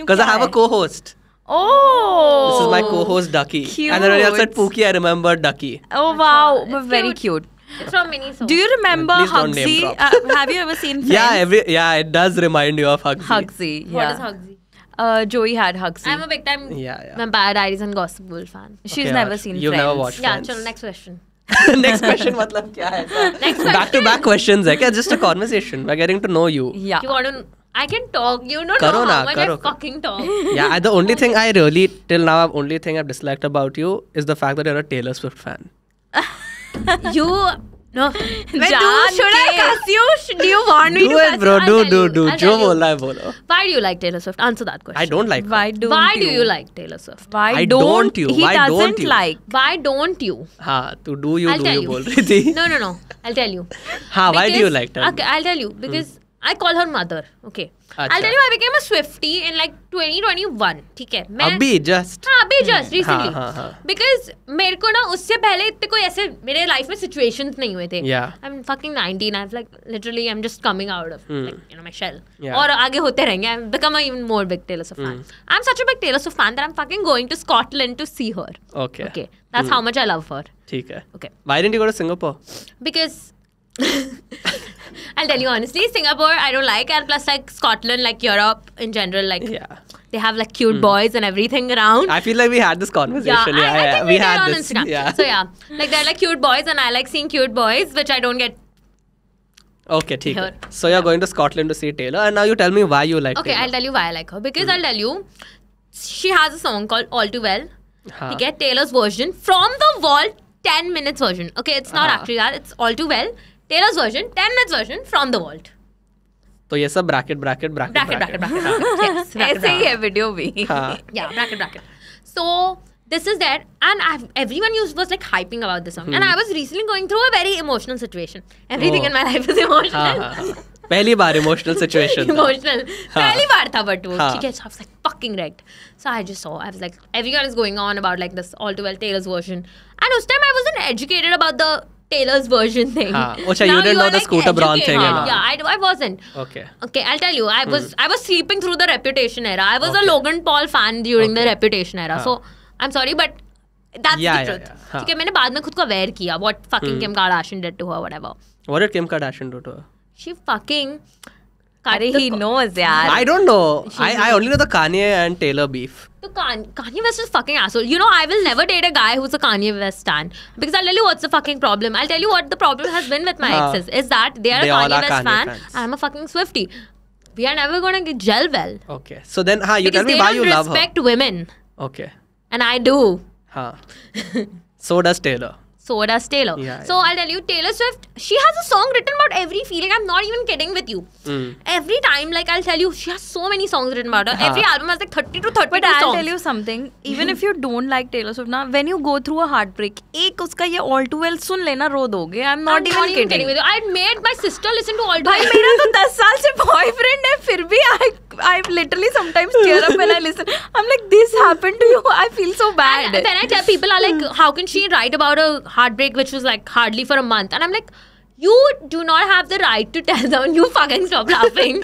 Because [LAUGHS] [LAUGHS] I have a co-host. Oh. This is my oh. co-host Ducky. Cute. And then when I said Pookie, I remember Ducky. Oh wow, but very cute. It's from Minnesota. Do you remember Hugsy? Uh, have you ever [LAUGHS] seen Friends? Yeah, every yeah, it does remind you of Hugsy. Hugsy. What is Hugsy? Uh, Joey had Hugsy. I'm a big time Yeah, yeah. Vampire Diaries and Gossip Girl fan. She's Okay, never Harsh, seen You've Friends. never watched Friends. Yeah, Friends. chalo, next question. [LAUGHS] [LAUGHS] next question मतलब क्या है Next question. back to back questions है क्या just a conversation we're getting to know you Yeah. You want to I can talk. You don't karo know na, how much karo, I fucking talk. [LAUGHS] Yeah, the only thing I really till now, only thing I've disliked about you is the fact that you're a Taylor Swift fan. [LAUGHS] you no. do, should I cuss you? Should, do you want me do to? Do it, bro. Do do do. जो बोला Why do you like Taylor Swift? Answer that question. I don't like. Why do? Why do you like Taylor Swift? Why I don't, don't you? He Why doesn't not like. Why don't you? Ha. To do you I'll do you, you [LAUGHS] No no no. I'll tell you. How why do you like Taylor? Okay, I'll tell you because. I call her mother okay I tell you I became a Swiftie in like 2021 ठीक है हाँ, मैं अभी just हां अभी just recently because मेरे को ना उससे पहले इतने कोई ऐसे मेरे लाइफ में सिचुएशंस नहीं हुए थे I am fucking 19 I am like literally I am just coming out of like you know my shell और आगे होते रहेंगे I become a even more big Taylor's of fan I am such a big Taylor's of fan that I am fucking going to Scotland to see her okay okay that's how much I love her ठीक है okay why didn't you go to Singapore because [LAUGHS] I'll tell you honestly, Singapore I don't like, and plus like Scotland, like Europe in general, like yeah. They have like cute mm. boys and everything around. I feel like we had this conversation. Yeah, yeah, I, I we, we had on this. Instagram. Yeah. So yeah, like they're like cute boys, and I like seeing cute boys, which I don't get Okay, ठीक So you're yeah. going to Scotland to see Taylor, and now you tell me why you like. Okay, Taylor. I'll tell you why I like her because mm. I'll tell you, she has a song called "All Too Well." Huh. You get Taylor's version from the vault, ten minutes version. Okay, it's not uh-huh. actually that. It's "All Too Well." Taylor's version, 10 minutes version from the vault. तो ये सब bracket bracket bracket bracket bracket ऐसे ही है video भी या bracket bracket so this is there and I've, everyone used, was like hyping about this song hmm. and i was recently going through a very emotional situation everything oh. in my life is emotional हाँ, हाँ. पहली बार emotional situation emotional पहली बार था but वो ठीक है so I was like fucking Red so I just saw I was like everyone is going on about like this all too well Taylor's version and उस time I wasn't educated about the Taylor's version thing. Ah, which now you didn't know the like Scooter Braun thing. Yeah, yeah I, I wasn't. Okay. Okay, I'll tell you. I hmm. was I was sleeping through the Reputation era. I was okay. a Logan Paul fan during okay. the Reputation era. Haan. So I'm sorry, but that's yeah, the truth. Yeah, yeah. मैंने बाद में खुद को aware किया. What fucking hmm. Kim Kardashian did to her, whatever. What did Kim Kardashian do to her? She fucking. Kari, he knows, yeah. I don't know. I, I only know the Kanye and Taylor beef. So Kanye, West is fucking asshole. You know, I will never date a guy who's a Kanye West fan because I'll tell you what's the fucking problem. I'll tell you what the problem has been with my exes is that they are they a Kanye West Kanye fan. Fans. I'm a fucking Swifty. We are never gonna get gel well. Okay. So then, ha, you tell me why you love her. respect women. Okay. And I do. Ha. [LAUGHS] so does Taylor. So does Taylor. Yeah, so yeah. I'll tell you, Taylor Swift, she has a song written about every feeling. I'm not even kidding with you. Mm. Every time, like I'll tell you, she has so many songs written about her. Huh. Every album has like 30 to 30 But I'll songs. tell you something. Even if you don't like Taylor Swift, now when you go through a heartbreak, एक उसका ये all too well सुन लेना रो दोगे. I'm not I'm even not kidding. kidding with you. I made my sister listen to all too well. मेरा तो 10 साल से boyfriend है फिर भी I I literally sometimes tear up when I listen. I'm like this happened to you. I feel so bad. And then I tell people, I like, how can she write about a heartbreak which was like hardly for a month and i'm like you do not have the right to tell them you fucking stop laughing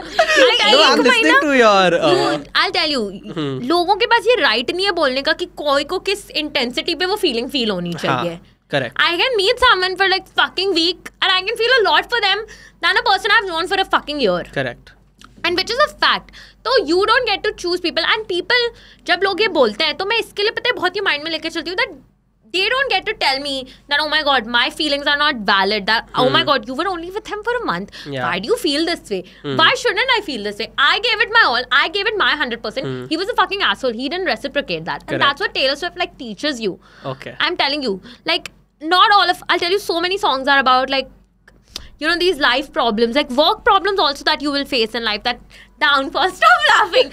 like, no, I'm listening to your, uh... I'll tell you, hmm. लोगों के पास ये right नहीं है बोलने का कि कोई को किस इंटेंसिटी पे वो फीलिंग फील होनी चाहिए हाँ. Correct. I can meet someone for like fucking week and I can feel a lot for them than a person I've known for a fucking year. Correct. And which is a fact तो you don't get to choose people and people जब लोग ये बोलते हैं तो मैं इसके लिए पता है बहुत ही माइंड में लेकर चलती हूँ that they don't get to tell me that oh my god my feelings are not valid that mm. oh my hmm. god you were only with him for a month yeah. why do you feel this way mm. why shouldn't i feel this way i gave it my all i gave it my 100% mm. he was a fucking asshole he didn't reciprocate that Correct. and that's what taylor swift like teaches you okay i'm telling you like not all of i'll tell you so many songs are about like you know these life problems like work problems also that you will face in life that downfall [LAUGHS] stop laughing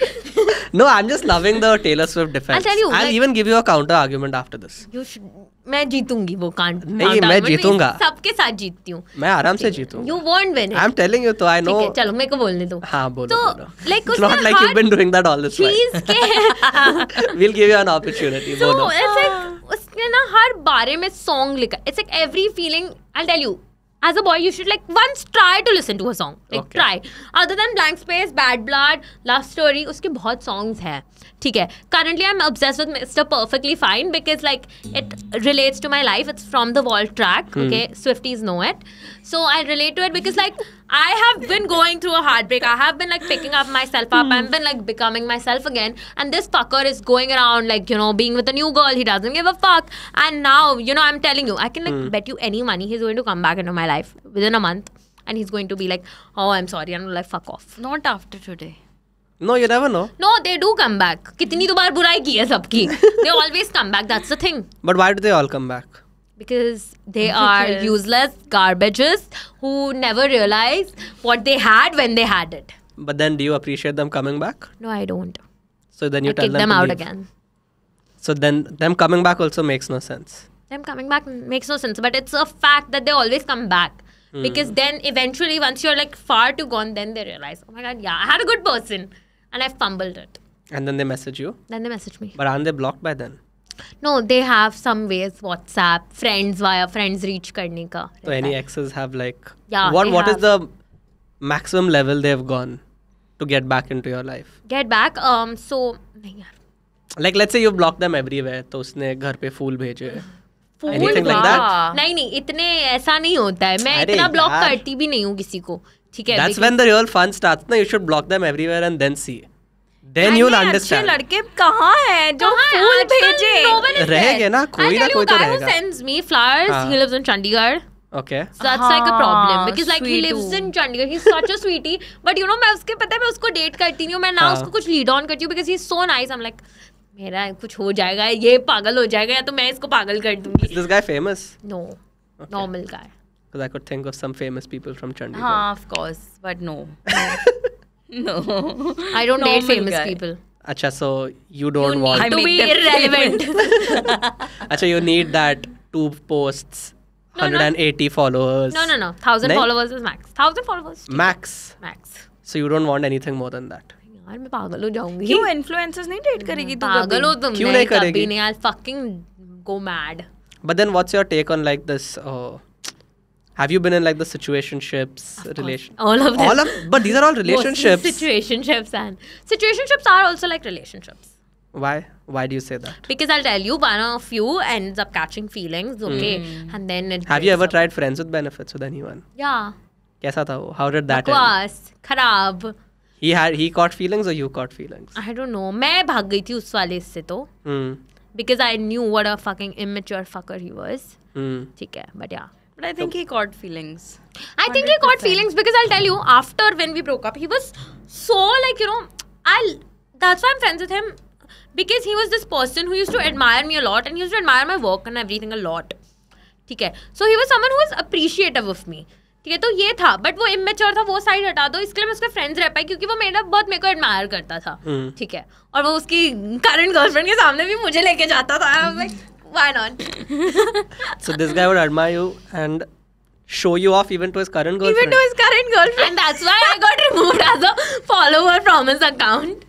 no i'm just loving the taylor swift defense i'll tell you i'll like, even give you a counter argument after this you should मैं जीतूंगी वो कांड नहीं मैं जीतूंगा सबके साथ जीतती हूँ मैं आराम से जीतूंगा you won't win I am telling you तो आई नो चलो मेरे को बोलने दो हाँ बोलो तो like not like you been doing that all this चीज के we'll give you an opportunity बोलो इट्स लाइक [LAUGHS] उसने ना हर बारे में सॉन्ग लिखा it's like every feeling I tell you as a boy you should like once try to listen to a song like okay. try other than blank space bad blood love story uske bahut songs hai theek hai currently I'm obsessed with Mr. Perfectly Fine because like it relates to my life it's from the vault track okay hmm. Swifties know it so I relate to it because like I have been going through a heartbreak. I have been like picking up myself up. I've been like becoming myself again. And this fucker is going around like, you know, being with a new girl. He doesn't give a fuck. And now, you know, I'm telling you, I can like mm. bet you any money he's going to come back into my life within a month. And he's going to be like, oh, I'm sorry. And I'm like, fuck off. Not after today. No, you never know. No, they do come back. They [LAUGHS] always come back. That's the thing. But why do they all come back? because they are useless garbages who never realize what they had when they had it. But then, do you appreciate them coming back? No, I don't. So then you I tell kick them, them out leave. again. So then, them coming back also makes no sense. Them coming back makes no sense, but it's a fact that they always come back. Hmm. Because then, eventually, once you're like far too gone, then they realize, oh my god, yeah, I had a good person and I fumbled it. And then they message you? Then they message me. But aren't they blocked by then? No they have some ways WhatsApp friends via friends reach करने का तो any access have like what what is the maximum level they have gone to get back into your life get back um so नहीं यार like let's say you block them everywhere तो उसने घर पे फूल भेजे हाँ। नहीं नहीं इतने ऐसा नहीं होता है मैं इतना ब्लॉक करती भी नहीं हूँ किसी को ठीक है that's when the real fun starts ना you should block them everywhere and then see then you understand लड़के कहाँ हैं जो फूल भेजे रह गए ना कोई ना कोई तो रहेगा sends me flowers he lives in Chandigarh Okay. So that's हाँ, like a problem because like he lives in Chandigarh. He's such a sweetie. But you know मैं उसके पता है मैं उसको date करती नहीं हूँ मैं ना हाँ. उसको कुछ lead on करती हूँ because he's so nice. I'm like मेरा कुछ हो जाएगा ये पागल हो जाएगा या तो मैं इसको पागल कर दूंगी. Is this guy famous? No. Okay. Normal guy. Because I could think of some famous people from Chandigarh. हाँ, of course, but no. no. No. I don't Normal date famous guy. people. Acha, so you don't you want to be irrelevant. Acha, you need that two posts, no, 180 no. followers. No, no, no. 1000 followers is max. 1000 followers. Max. Max. So you don't want anything more than that. यार मैं पागल हो जाऊंगी क्यों influencers नहीं date करेगी तू पागल हो तुम क्यों नहीं करेगी नहीं I will fucking go mad but then what's your take on like this Have you been in like the situationships relation? All of them. All of, but these are all [LAUGHS] relationships. situationships and situationships are also like relationships. Why? Why do you say that? Because I'll tell you, one of you ends up catching feelings, okay, mm. and then. It Have you ever up. tried friends with benefits with anyone? Yeah. कैसा था वो? How did that Bakwas, end? खराब. He had he caught feelings or you caught feelings? I don't know. मैं भाग गई थी उस वाले से तो. Hmm. Because I knew what a fucking immature fucker he was. Hmm. ठीक है, but yeah. But I think so, he caught feelings. I 100%. think he caught feelings because I'll tell you, after when we broke up, he was so like, you know, I That's why I'm friends with him because he was this person who used to admire me a lot and he used to admire my work and everything a lot. ठीक है so he was someone who is appreciative of me ठीक है तो ये था but वो immature था वो साइड हटा दो इसके लिए मैं उसके फ्रेंड्स रह पाई क्योंकि वो मेरा बहुत मेरे को एडमायर करता था ठीक है और वो उसकी करंट गर्लफ्रेंड के सामने भी मुझे लेके जाता था Why not? so this guy would admire you and show you off even to his current girlfriend. Even to his current girlfriend. And that's why I got removed as a follower from his account.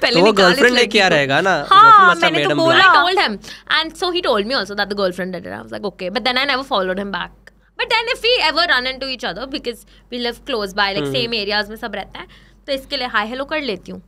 पहले तो वो girlfriend लेके आ रहेगा ना हाँ मैंने तो बोला I told him and so he told me also that the girlfriend did it I was like okay but then I never followed him back but then if we ever run into each other because we live close by like same areas में सब रहता है तो इसके लिए hi hello कर लेती हूँ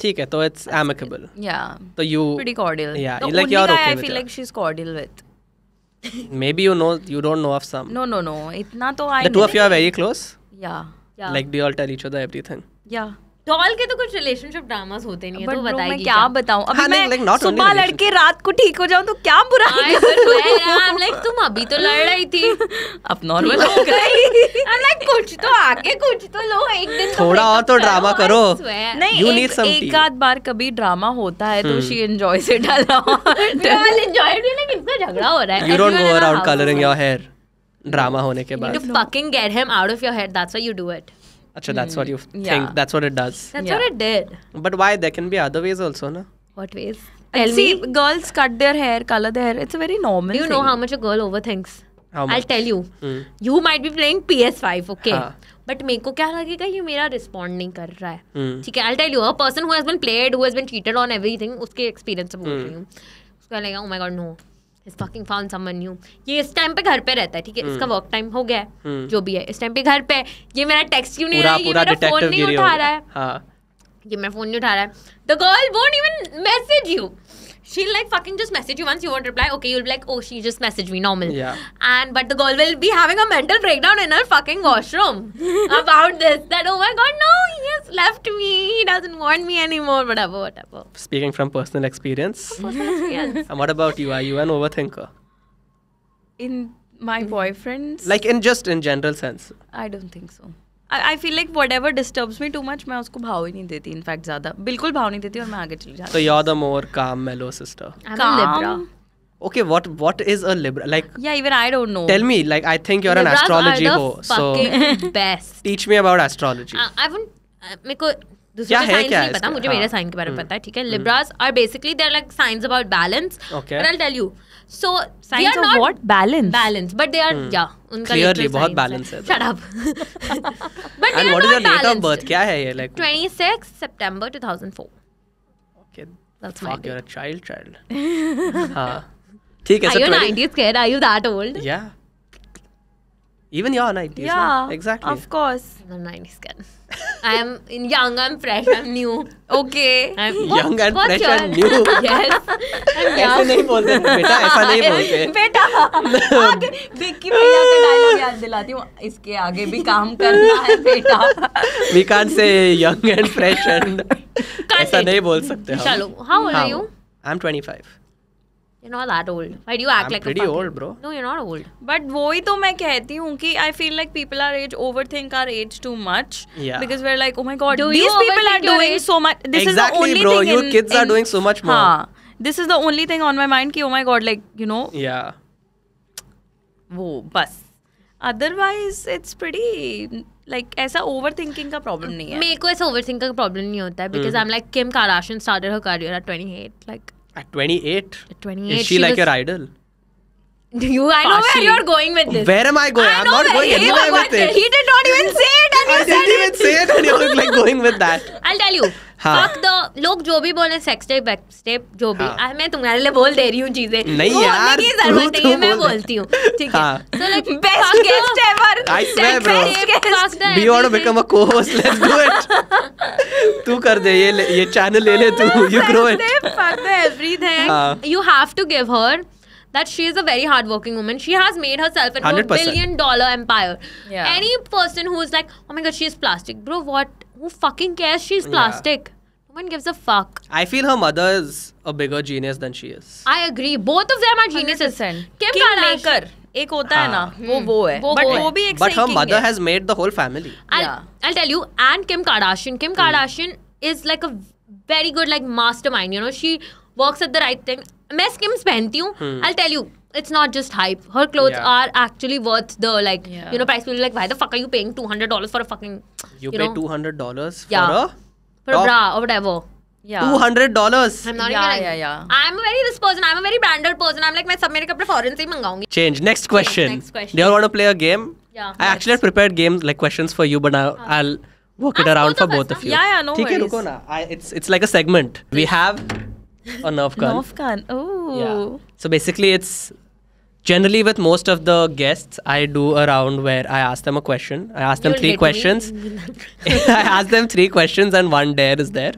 ठीक है तो इट्स एमिकेबल या तो you pretty cordial yeah you like you okay I feel like she is cordial with maybe you know you don't know of some no no no इतना तो I the two of you are very close yeah yeah like do all tell each other everything yeah Doll के तो कुछ relationship dramas होते नहीं है तो बताइए मैं क्या बताऊं अभी हाँ, मैं सुबह लड़के रात को ठीक हो जाऊं तो क्या बुरा है आई लाइक तुम अभी तो लड़ रही थी [LAUGHS] अब नॉर्मल हो गई आई लाइक कुछ तो आके कुछ तो लो एक दिन तो थोड़ा और तो ड्रामा करो नहीं यू नीड सम एक आध बार कभी ड्रामा होता है तो she enjoys it a lot enjoy it like इनका झगड़ा हो रहा है you don't go around colouring your hair drama होने के बाद you fucking get him out of your head that's why you do it अच्छा that's what you think that's what it does that's what it did but why there can be other ways also ना what ways tell me girls cut there hair colour there it's a very normal you know how much a girl overthinks I tell you you might be playing PS five okay but मेरे को क्या लगेगा ये मेरा respond नहीं कर रहा है hmm. ठीक है I tell you a person who has been played who has been cheated on everything उसके एक्सपीरियंस से बोल hmm. रही हूं उसको लगेगा oh my God no fucking found someone new ये इस टाइम पे घर पे रहता है ठीक है इसका वर्क टाइम हम्म। हो गया है हम्म। जो भी है इस टाइम पे घर पे ये मेरा टेक्स्ट क्यों नहीं रहा ये मेरा फोन हाँ। नहीं उठा रहा है ये मेरा फोन नहीं उठा रहा है the girl won't even message you she'll like fucking just message you once you won't reply okay you'll be like oh she just messaged me normal yeah and but the girl will be having a mental breakdown in her fucking washroom [LAUGHS] about this that oh my god no he has left me he doesn't want me anymore whatever whatever speaking from personal experience, personal experience. [LAUGHS] and what about you are you an overthinker in my boyfriend's like in just in general sense i don't think so I feel like whatever disturbs me too much मैं उसको भाव ही नहीं देती in fact ज्यादा बिल्कुल भाव नहीं देती और मैं आगे चली जाती तो यू द मोर काम मेलो सिस्टर काम Okay, what what is a Libra? Like Yeah, even I don't know. Tell me, like I think you're Libras an astrology ho. So [LAUGHS] best. Teach me about astrology. Uh, I uh, मेरे को दूसरे science नहीं पता मुझे मेरे sign हाँ। के बारे में हम्म। पता है ठीक है Libras are basically they are like science about balance but I will tell you so science of what balance balance but they are yeah उनका क्लियरली बहुत बैलेंस है shut up but and what is your date of birth क्या है ये like 26 सितंबर 2004 okay that's my you are a child child हां ठीक है sir 90s kid are you that old yeah Even your 90s. Yeah. Right? Exactly. Of course. I'm 90s kid. I'm young, I'm fresh, I'm new. Okay. I'm what, young and fresh your... and new. yes. I'm young. ऐसा नहीं बोलते बेटा ऐसा नहीं बोलते बेटा आगे बिक्की भैया का डायलॉग याद दिलाती हूँ इसके आगे भी काम करना है बेटा we can't say young and fresh and ऐसा नहीं बोल सकते हम चलो how old are you I'm 25 You're not that old. Why do you act I'm like pretty a pretty old, bro? No, you're not old. But वही तो मैं कहती हूँ कि I feel like people our age overthink our age too much. Yeah. Because we're like, oh my god, do these people are doing age? so much. This exactly, is the only bro. thing. Your in, kids in, are doing so much more. हाँ. This is the only thing on my mind कि oh my god, like you know. Yeah. वो बस. Otherwise, it's pretty like ऐसा overthinking का problem नहीं है मेरे को ऐसा ओवर थिंकिंग का प्रॉब्लम नहीं होता है because I am like Kim Kardashian started her career at 28 like At 28? At 28. Is she, she like was... your idol? Do you? I know Pashi. where you're going with this. Where am I going? I am not going anywhere with it. He did not even say it, and [LAUGHS] you I said didn't it. even say it, and you're like going with that. I'll tell you. हाँ. लोग जो भी बोले sex tape back step जो भी हाँ. मैं तुम्हारे लिए बोल दे रही हूँ चीजें नहीं यार की जरूरत है मैं बोलती हूँ ठीक है best guest ever I swear bro do you become a को लेट्स डू इट तू कर दे ये ये चैनल ले ले तू you grow it fuck the everything you have to give her that she is a very hardworking woman. She has made herself into 100%. a billion dollar empire. Yeah. Any person who is like, oh my god, she is plastic, bro, what? Who fucking cares? She's plastic. Yeah. No one gives a fuck. I feel her mother is a bigger genius than she is. I agree. Both of them are geniuses. Kim Kardashian. एक होता हाँ. है ना hmm. वो वो है but वो, वो भी एक but her mother has made the whole family I tell you and Kim Kardashian Kim Kardashian is like a very good like mastermind you know she works at the right thing मैं Skims पहनती हूँ I tell you it's not just hype. Her clothes yeah. are actually worth the like yeah. you know price. People like, why the fuck are you paying two hundred dollars for a fucking you, you pay two hundred dollars for yeah. a for a bra or whatever. Yeah. Two hundred dollars. I'm not yeah, even. Like, yeah, yeah. I'm a very this person. I'm a very branded person. I'm like my sub makeup foreign se mangaungi. Change. Next question. Next question. Do you want to play a game? Yeah. I actually prepared games like questions for you, but I, uh, I'll work it around for both of you. Yeah, yeah, no ठीक है look on. I, it's it's like a segment. We have a nerf gun. nerf gun. Oh. Yeah. So basically, it's generally with most of the guests i do a round where i ask them a question i ask them you three questions [LAUGHS] [LAUGHS] i ask them three questions and one dare is there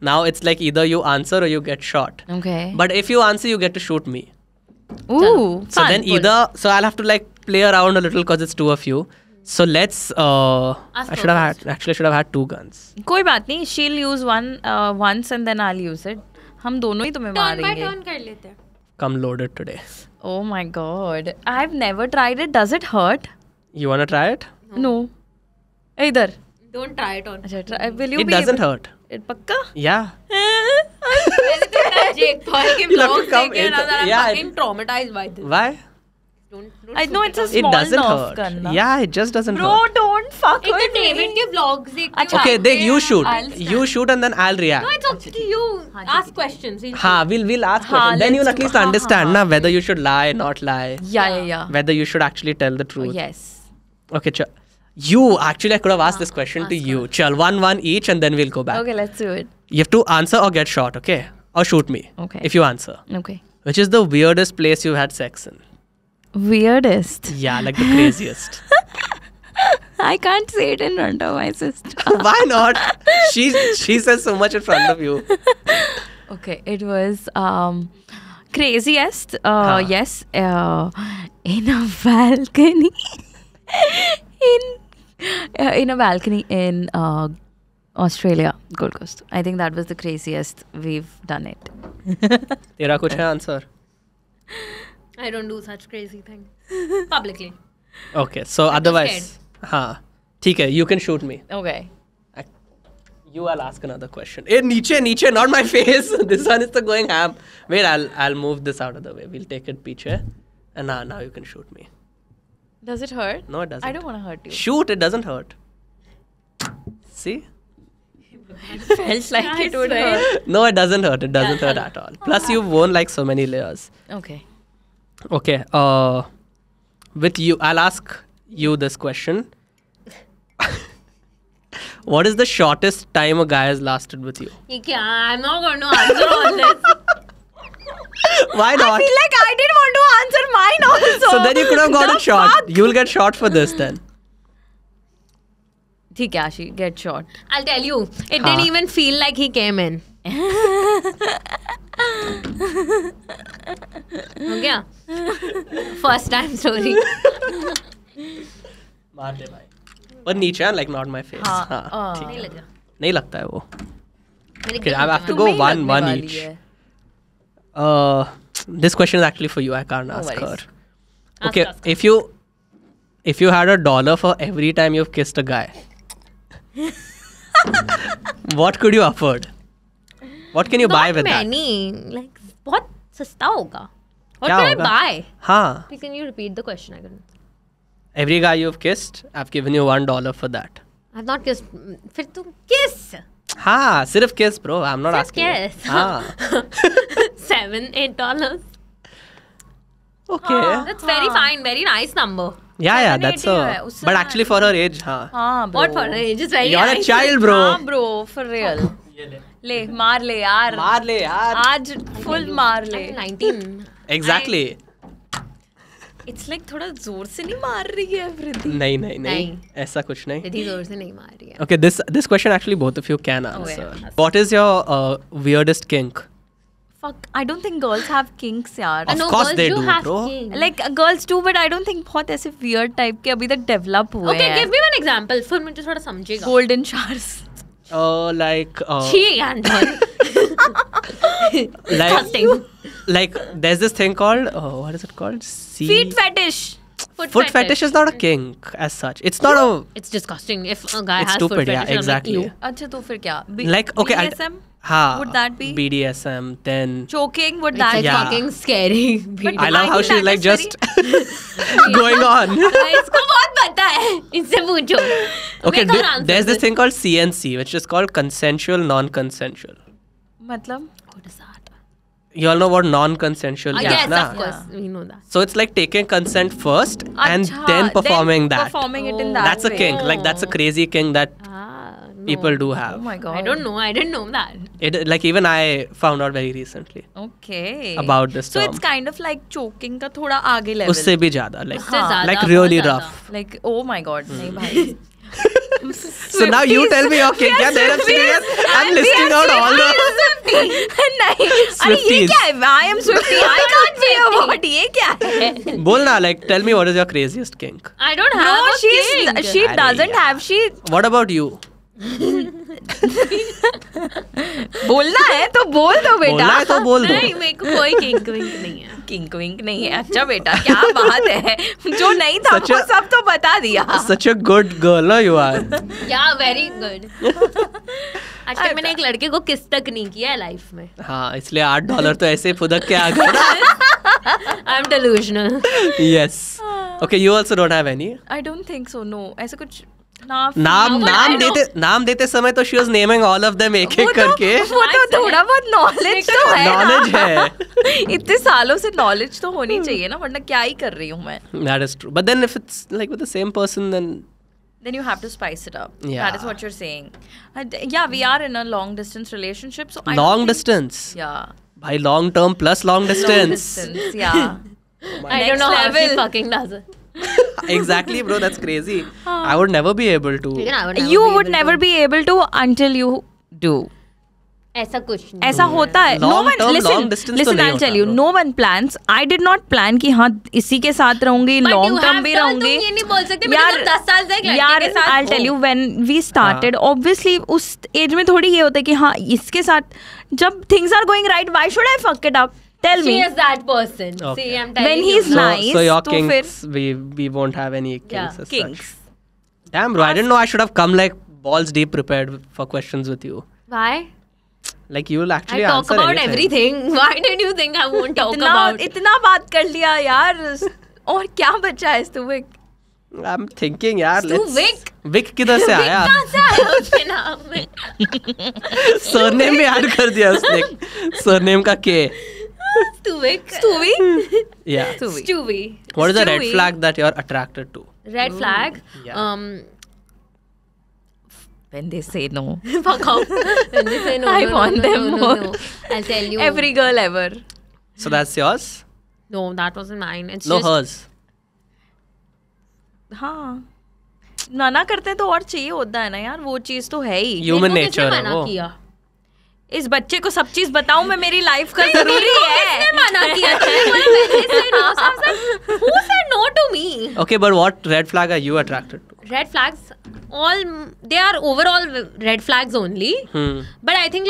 now it's like either you answer or you get shot okay but if you answer you get to shoot me ooh so fun, then either so i'll have to like play around a little because it's two of you so let's. Uh, I should have had, actually should have had two guns. koi बात नहीं. She'll use one uh, once and then I'll use it. हम दोनों ही तुम्हें मारेंगे. Turn by turn कर लेते हैं. Come loaded today. Oh my god. I've never tried it. Does it hurt? You wanna try it? No. Either. Don't try it on. Achha, try, uh, will you it be doesn't able- hurt. It eh, pakka? Yeah. [LAUGHS] Jake [LAUGHS] Paul ke vlogs come. It, I'm fucking traumatized by this. Why? Don't, don't I know it's a small it doesn't hurt. Karna. Yeah, it just doesn't Bro, hurt. Bro, don't fuck with me. David ke vlogs dekh. Achha, okay, dekh you shoot. You shoot and then I'll react. No, it's up to you. Ask questions. Ha, we'll we'll ask questions. Then you'll at least understand na whether you should lie, or not lie. Yeah, yeah, yeah. Whether you should actually tell the truth. Yes. Okay, chal. You actually, I could have asked this question to you. Chal, one one each, and then we'll go back. Okay, let's do it. You have to answer or get shot. Okay, or shoot me. Okay. If you answer. Okay. Which is the weirdest place you had sex in? weirdest. Yeah, like the craziest. [LAUGHS] I can't say it in front of my sister. [LAUGHS] Why not? She she says so much in front of you. [LAUGHS] Okay, it was um, craziest. Uh, huh. Yes, uh, in a balcony. in uh, in a balcony in uh, Australia, Gold Coast. I think that was the craziest we've done it. Tera kuch hai answer? I don't do such crazy thing [LAUGHS] publicly. Okay, so I'm otherwise, huh? okay. you can shoot me. Okay. you will ask another question. Hey, eh, niche, niche, not my [LAUGHS] face. this one is the going ham. Wait, I'll I'll move this out of the way. We'll take it piche. And now now you can shoot me. Does it hurt? No, it doesn't. I don't want to hurt you. Shoot, it doesn't hurt. See? It [LAUGHS] felt like it would hurt. No, it doesn't hurt. It doesn't hurt at all. Plus, you've worn like so many layers. Okay. Okay. Uh, with you, I'll ask you this question. [LAUGHS] what is the shortest time a guy has lasted with you? I'm not going to answer all this. [LAUGHS] Why not? I feel like I didn't want to answer mine also. So then you could have a shot. You'll get shot for this then. ठीक है आशी get shot I tell you it not even feel like he came in हो गया first time story मार दे भाई पर नीचे like not my face हां हां नहीं लगा नहीं लगता है वो मेरे I have to go one one each this question is actually for you I can't ask her okay if you if you had a dollar for every time you have kissed a guy what could you afford What can you Not buy with many. that? Like बहुत सस्ता होगा. What can I buy? हाँ. Please can you repeat the question? again? Every guy you've kissed, I've given you one dollar for that. I've not kissed. फिर तू kiss. हाँ सिर्फ kiss bro. I'm not सिर्फ asking. kiss. हाँ. [LAUGHS] Seven eight dollars. Okay. Oh, that's very fine. Very nice number. Yeah, yeah, that's a. But actually, for her age, huh? Ah, bro. What for her age? It's very. You're nice. a child, bro. Ah, bro, for real. ले ले मार ले यार मार ले यार आज full मार ले 19 एग्जैक्टली इट्स लाइक थोड़ा जोर से नहीं मार रही है वृद्धि नहीं नहीं नहीं ऐसा कुछ नहीं वृद्धि जोर से नहीं मार रही है okay this this question actually both of you can answer what is your weirdest kink Fuck, I don't think girls have kinks, yaar. Of no, course girls they do, have bro. Kinks. Like girls do, but I don't think बहुत ऐसे weird type के अभी तक develop हुए हैं. Okay, give me one example. फिर मुझे थोड़ा समझेगा. Golden showers. Uh, like. Uh, she [LAUGHS] like, like, there's this thing called. Uh, what is it called? C- Feet fetish. Foot, foot fetish. fetish. is not a kink as such. It's not a. It's disgusting if a guy it's has stupid, foot fetish. Yeah, exactly. Like, Achha, to fir like okay, BDSM? I'll, Ha, would that be BDSM? Then choking would that? be like yeah. scary. [LAUGHS] I love how she's like just [LAUGHS] going on. [LAUGHS] Okay, there's this thing called CNC, which is called consensual non-consensual. मतलब? You all know what non-consensual yeah. is, yes, na? of course, yeah. we know that. So it's like taking consent first Achha, and then performing then that. Performing oh. it in that. That's way. a kink. Like that's a crazy kink that. Ah no. people do have. Oh my god! I don't know. I didn't know that. It like even I found out very recently. Okay. About this. So term. it's kind of like choking का थोड़ा आगे level. उससे भी ज़्यादा like हाँ. like really rough. Like oh my god! Hmm. नहीं भाई. [LAUGHS] so now you tell me okay क्या there are serious I'm listing out all the नहीं अरे ये क्या है I am Swifty I [LAUGHS] can't say a word ये क्या है बोल like tell me what is your craziest kink I don't have no, a she's, kink she doesn't have she what about you बोलना है तो बोल दो बेटा बोलना है तो बोल दो नहीं मेरे को कोई किंक विंक नहीं है किंक विंक नहीं है अच्छा बेटा क्या बात है जो नहीं था वो सब तो बता दिया such a good girl are you are yeah very good अच्छा, अच्छा मैंने एक लड़के को किस तक नहीं किया है लाइफ में हाँ इसलिए आठ डॉलर तो ऐसे फुदक के आ गए I am delusional yes okay you also don't have any I don't think so no ऐसा कुछ नाम नाम देते नाम देते समय तो she was naming all of them एक एक करके वो तो थोड़ा बहुत नॉलेज तो है नॉलेज है इतने सालों से नॉलेज तो होनी चाहिए ना वरना क्या ही कर रही हूं मैं that is true but then if it's like with the same person then then you have to spice it up. Yeah. That is what you're saying. And yeah, we are in a long distance relationship. So I long distance. Yeah. By long term plus long distance. long distance. Yeah. oh I don't know level. how she fucking does it. [LAUGHS] exactly bro that's crazy i would never be able to you would never be able to until you do ऐसा कुछ नहीं ऐसा होता है no one listen listen I tell you no one plans I did not plan कि हाँ इसी के साथ रहूंगी लॉन्ग टर्म भी तो, रहूंगी ये नहीं बोल सकते यार तो 10 साल से एक यार I tell you when we started obviously उस एज में थोड़ी ये होता है कि हाँ इसके साथ जब things are going right why should I fuck it up tell me. She is that person. Okay. See, I'm telling When he's you. nice, so, so your तो kinks, we we won't have any kinks. Yeah. As Kinks. Such. Damn, bro! I didn't know I should have come like balls deep prepared for questions with you. Why? Like you will actually I talk answer about anything. everything. [LAUGHS] Why did you think I won't talk इतना, about? इतना बात कर लिया यार और क्या बचा है स्तुविक? I'm thinking यार स्तुविक विक किधर से आया उसके नाम में Surname में ऐड कर दिया उसने Surname का K. Stuvik. Stewie? yeah. Stewie. Stewie. What is the red Stewie. flag that you're attracted to? Red flag? Yeah. Um, when they say no. Fuck off. when they say no. I no, want no, them no, more. No, no. I'll tell you. Every girl ever. So that's yours? No, that wasn't mine. It's no, just... hers. हाँ मना करते हैं तो और चाहिए होता है ना यार वो चीज तो है ही ह्यूमन नेचर है वो किया इस बच्चे को सब चीज बताऊं मैं मेरी लाइफ का जरूरी है माना किया no to me okay but I think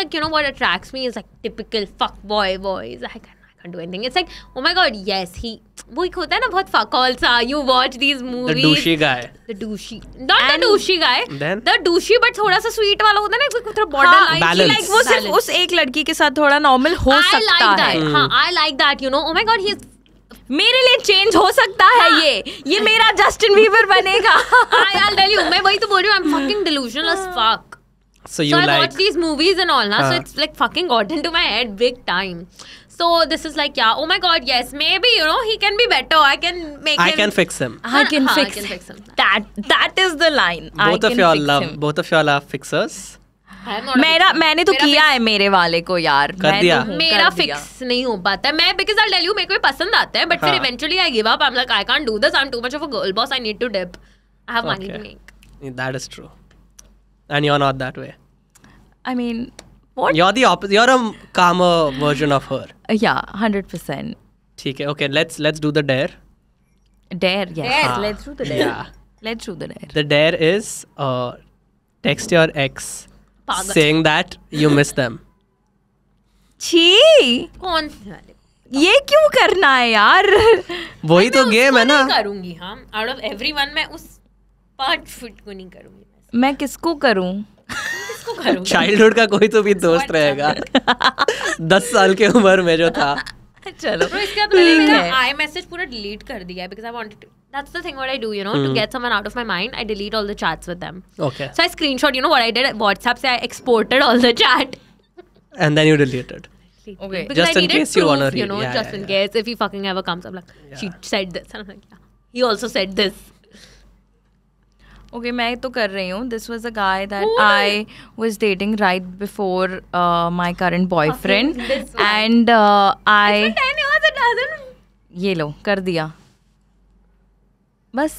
can't do anything. It's like, oh my god, yes, he. [TSK] वो एक होता है ना बहुत फकौल सा you watch these movie the douchey the douchey not the douchey guy the douchey but थोड़ा सा स्वीट वाला होता है ना थोड़ा बॉर्डर लाइन लाइक वो सिर्फ उस एक लड़की के साथ थोड़ा नॉर्मल हो I सकता हाँ, hmm. like है हां I like that you know oh my god ही मेरे लिए चेंज हो सकता है हाँ. ये ये मेरा जस्टिन बीबर बनेगा आई टेल यू मैं वही तो बोल रही हूं I am fucking delusional as fuck So you so like, I watch these movies and all, na? Uh, so हाँ. it's like fucking got into my head big time. So this is like, yeah, oh my god, yes, maybe you know he can be better. I can make. I him. can fix him. I can, uh, fix, I can fix him. That that is the line. Both I of y'all love. Him. Both of y'all are fixers. मेरा मैंने तो किया है मेरे वाले को यार कर दिया मेरा फिक्स नहीं हो पाता है मैं बिकॉज आई टेल यू मेरे को भी पसंद आता है बट फिर eventually I give up I am like I can't do this I am too much of a girl boss I need to dip I have money to make that is true and you are not that way I mean What? You're the opposite. You're a calmer version of her. या hundred percent ठीक है okay let's let's do the dare dare let's do the dare let's do the dare the dare is text your ex saying that you miss them छी कौन ये क्यों करना है यार वही तो गेम है ना करूंगी हाँ आउट ऑफ एवरीवन मैं उस पार्ट फुट को नहीं करूंगी मैं किसको करूं [LAUGHS] चाइल्डहुड का कोई तो भी दोस्त रहेगा दस साल के उम्र में जो था चलो आई मैसेज पूरा डिलीट कर दिया because I wanted that's the thing what I do, you know, mm. to get someone out of my mind, I delete all the chats with them. Okay. So I screenshot, you know what I did WhatsApp say I exported all the chat. and then you deleted. Okay. Because just I in case proof, you wanna read. You know, yeah, just yeah, in yeah. case if he fucking ever comes, up like, yeah. she said this, and I'm like, yeah. He also said this. Okay मैं तो कर रही हूँ this was a guy that I was dating right before my current boyfriend and I ये लो कर दिया बस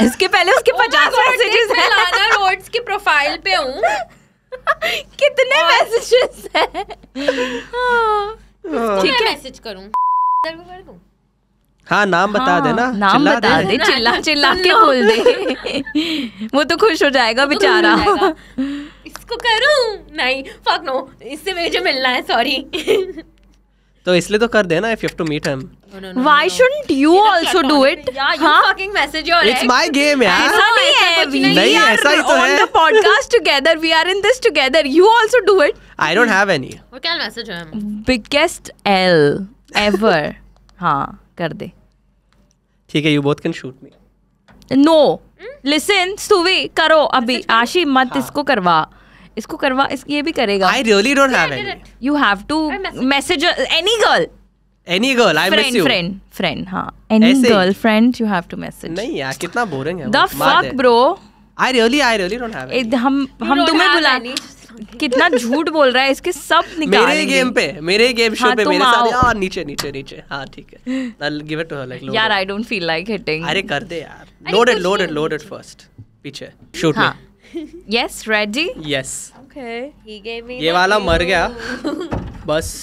इसके पहले उसके [LAUGHS] oh पचास मैसेजेस हैं लाना रोड्स की प्रोफाइल पे हूँ [LAUGHS] कितने मैसेजेस हैं हाँ. हाँ. ठीक है मैसेज करूँ [LAUGHS] कर दूँ हाँ नाम बता हाँ, देना नाम चिल्ला बता दे, दे चिल्ला चिल्ला के बोल दे वो तो खुश हो जाएगा बेचारा इसको करूं नहीं फक नो इससे मुझे मिलना है सॉरी तो इसलिए तो कर देना if you to meet him Why shouldn't you also do it? Yeah, you fucking message your It's my game यार. ऐसा नहीं है. नहीं ऐसा ही तो है. On the podcast together, we are in this together. You also do it. I don't have any. What can message him? Biggest L ever. हाँ कर दे. ठीक है you both can shoot me no listen सुवी करो अभी आशी मत हाँ. इसको करवा इसको करवा इस ये भी करेगा I really don't have any you have to message any girl any girl I miss you friend friend हां any girl friend you have to message नहीं यार कितना बोरिंग है the fuck bro I really I really don't have हम हम तुम्हें बुला कितना झूठ बोल रहा है इसके सब मेरे गेम पे मेरे गेम शो हाँ, पे तो मेरे सारे यार हाँ, नीचे नीचे नीचे हां ठीक है I will give it to her like यार I don't feel like hitting अरे कर दे यार load load it it load it first पीछे shoot me yes ready yes okay he he मी ये वाला मर गया बस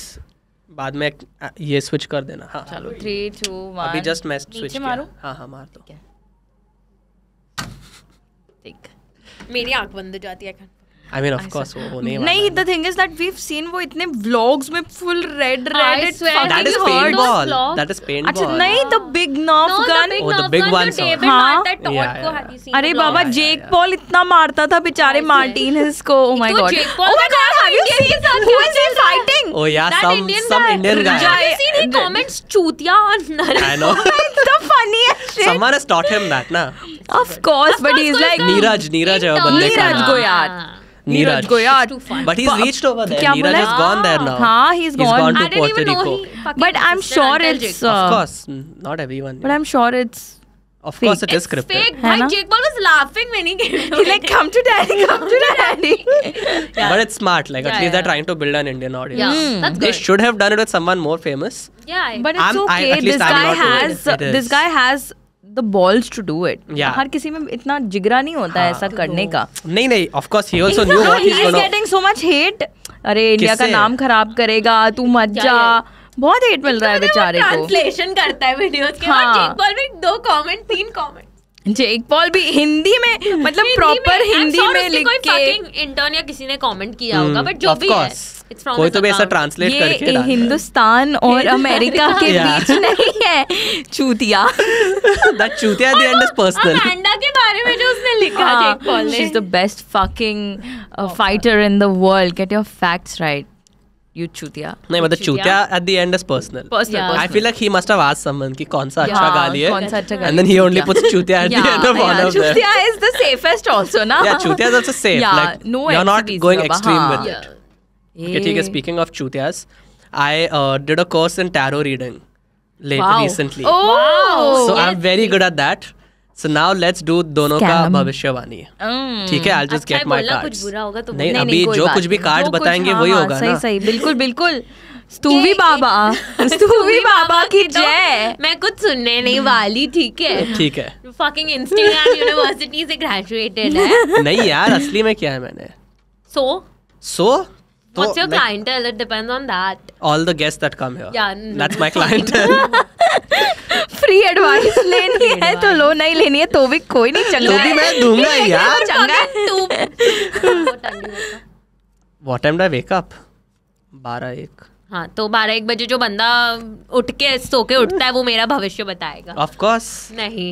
बाद में ये स्विच कर देना हां चलो 3 2 1 अभी जस्ट मैं स्विच मारूं हां हां मार दो ठीक मेरी आंख बंद हो जाती है आई मीन ऑफ कोर्स वो होने वाला नहीं the thing is that we have seen वो इतने व्लॉग्स में full red red it that is paintball that is paintball अच्छा नहीं the big nerf gun oh the big one हां अरे बाबा जेक पॉल इतना मारता था बेचारे मार्टिनेज को oh my god oh my god have you seen who is he fighting oh yeah some some Indian guy have you seen he comments चूतिया on I know the funniest shit someone has taught him that na of course but he's like neeraj neeraj neeraj go yaar ah. Neeraj Goyal. But he's reached over there. Neeraj has gone there now. हाँ, he's gone. gone to I didn't Puerto even know Rico. he But uh, mm, I'm sure it's. Of course, not everyone. But I'm sure it's. of course, it is scripted. fake. Hai My Jake Paul was laughing when he came. He's like, come to daddy, [LAUGHS] come to daddy. [LAUGHS] Yeah. But it's smart. Like at least yeah. they're trying to build an Indian audience. Yeah, hmm. that's They should have done it with someone more famous. yeah, I- But it's I'm- I- okay. at least this I'm guy not has this guy has the balls to do it हर किसी में इतना जिगरा नहीं होता है हाँ। ऐसा करने का नहीं नहीं of course he also knew he is getting so much hate अरे इंडिया का नाम खराब करेगा तू मत जा बहुत हेट मिल रहा है तो मतलब बेचारे को ट्रांसलेशन करता है वीडियोस के हाँ। बार में दो कमेंट तीन कमेंट जेक पॉल भी हिंदी में मतलब प्रॉपर हिंदी में, में लिख के इंटर्न या किसी ने कमेंट किया hmm, होगा बट जो भी है कोई तो ऐसा ट्रांसलेट करके हिंदुस्तान और [LAUGHS] अमेरिका के बीच नहीं है चूतिया दैट [LAUGHS] चूतिया the end is personal Amanda के बारे में जो उसने लिखा जेक पॉल ने she is the best fucking fighter in the world get your facts right you chutia nahi matlab chutia at the end is personal personal, yeah. personal. i feel like he must have asked someone ki kaun sa acha gaali hai kaun sa acha gaali and then he only puts chutia at yeah, the end of yeah, all of them chutia is the safest also na yeah chutia is also safe yeah, like no you're not going extreme with yeah. it okay theek hai speaking of chutias i uh, did a course in tarot reading late wow. recently oh, wow. so yes. i'm very good at that so now let's do दोनों का भविष्यवाणी hmm, ठीक है I just get my card कुछ बुरा होगा तो नहीं, नहीं अभी जो कुछ भी कार्ड बताएंगे हाँ, वही हाँ, होगा सही सही बिल्कुल बिल्कुल स्तुवी बाबा [LAUGHS] स्तुवी बाबा की तो जय मैं कुछ सुनने नहीं वाली ठीक है ठीक है फकिंग इंस्टाग्राम यूनिवर्सिटी से ग्रेजुएटेड है [LAUGHS] नहीं यार असली में क्या है मैंने सो तो so What's your clientele? It depends on that. All the guests that come here. Yeah. That's my clientele. [LAUGHS] Free advice [LAUGHS] लेनी है तो लो नहीं लेनी है तो भी कोई नहीं चंगा तो भी मैं दूंगा [LAUGHS] यार चंगा तू what time do I wake up 12 एक हाँ तो बारह एक बजे जो बंदा उठ के सो के उठता है वो मेरा भविष्य बताएगा ऑफ कोर्स नहीं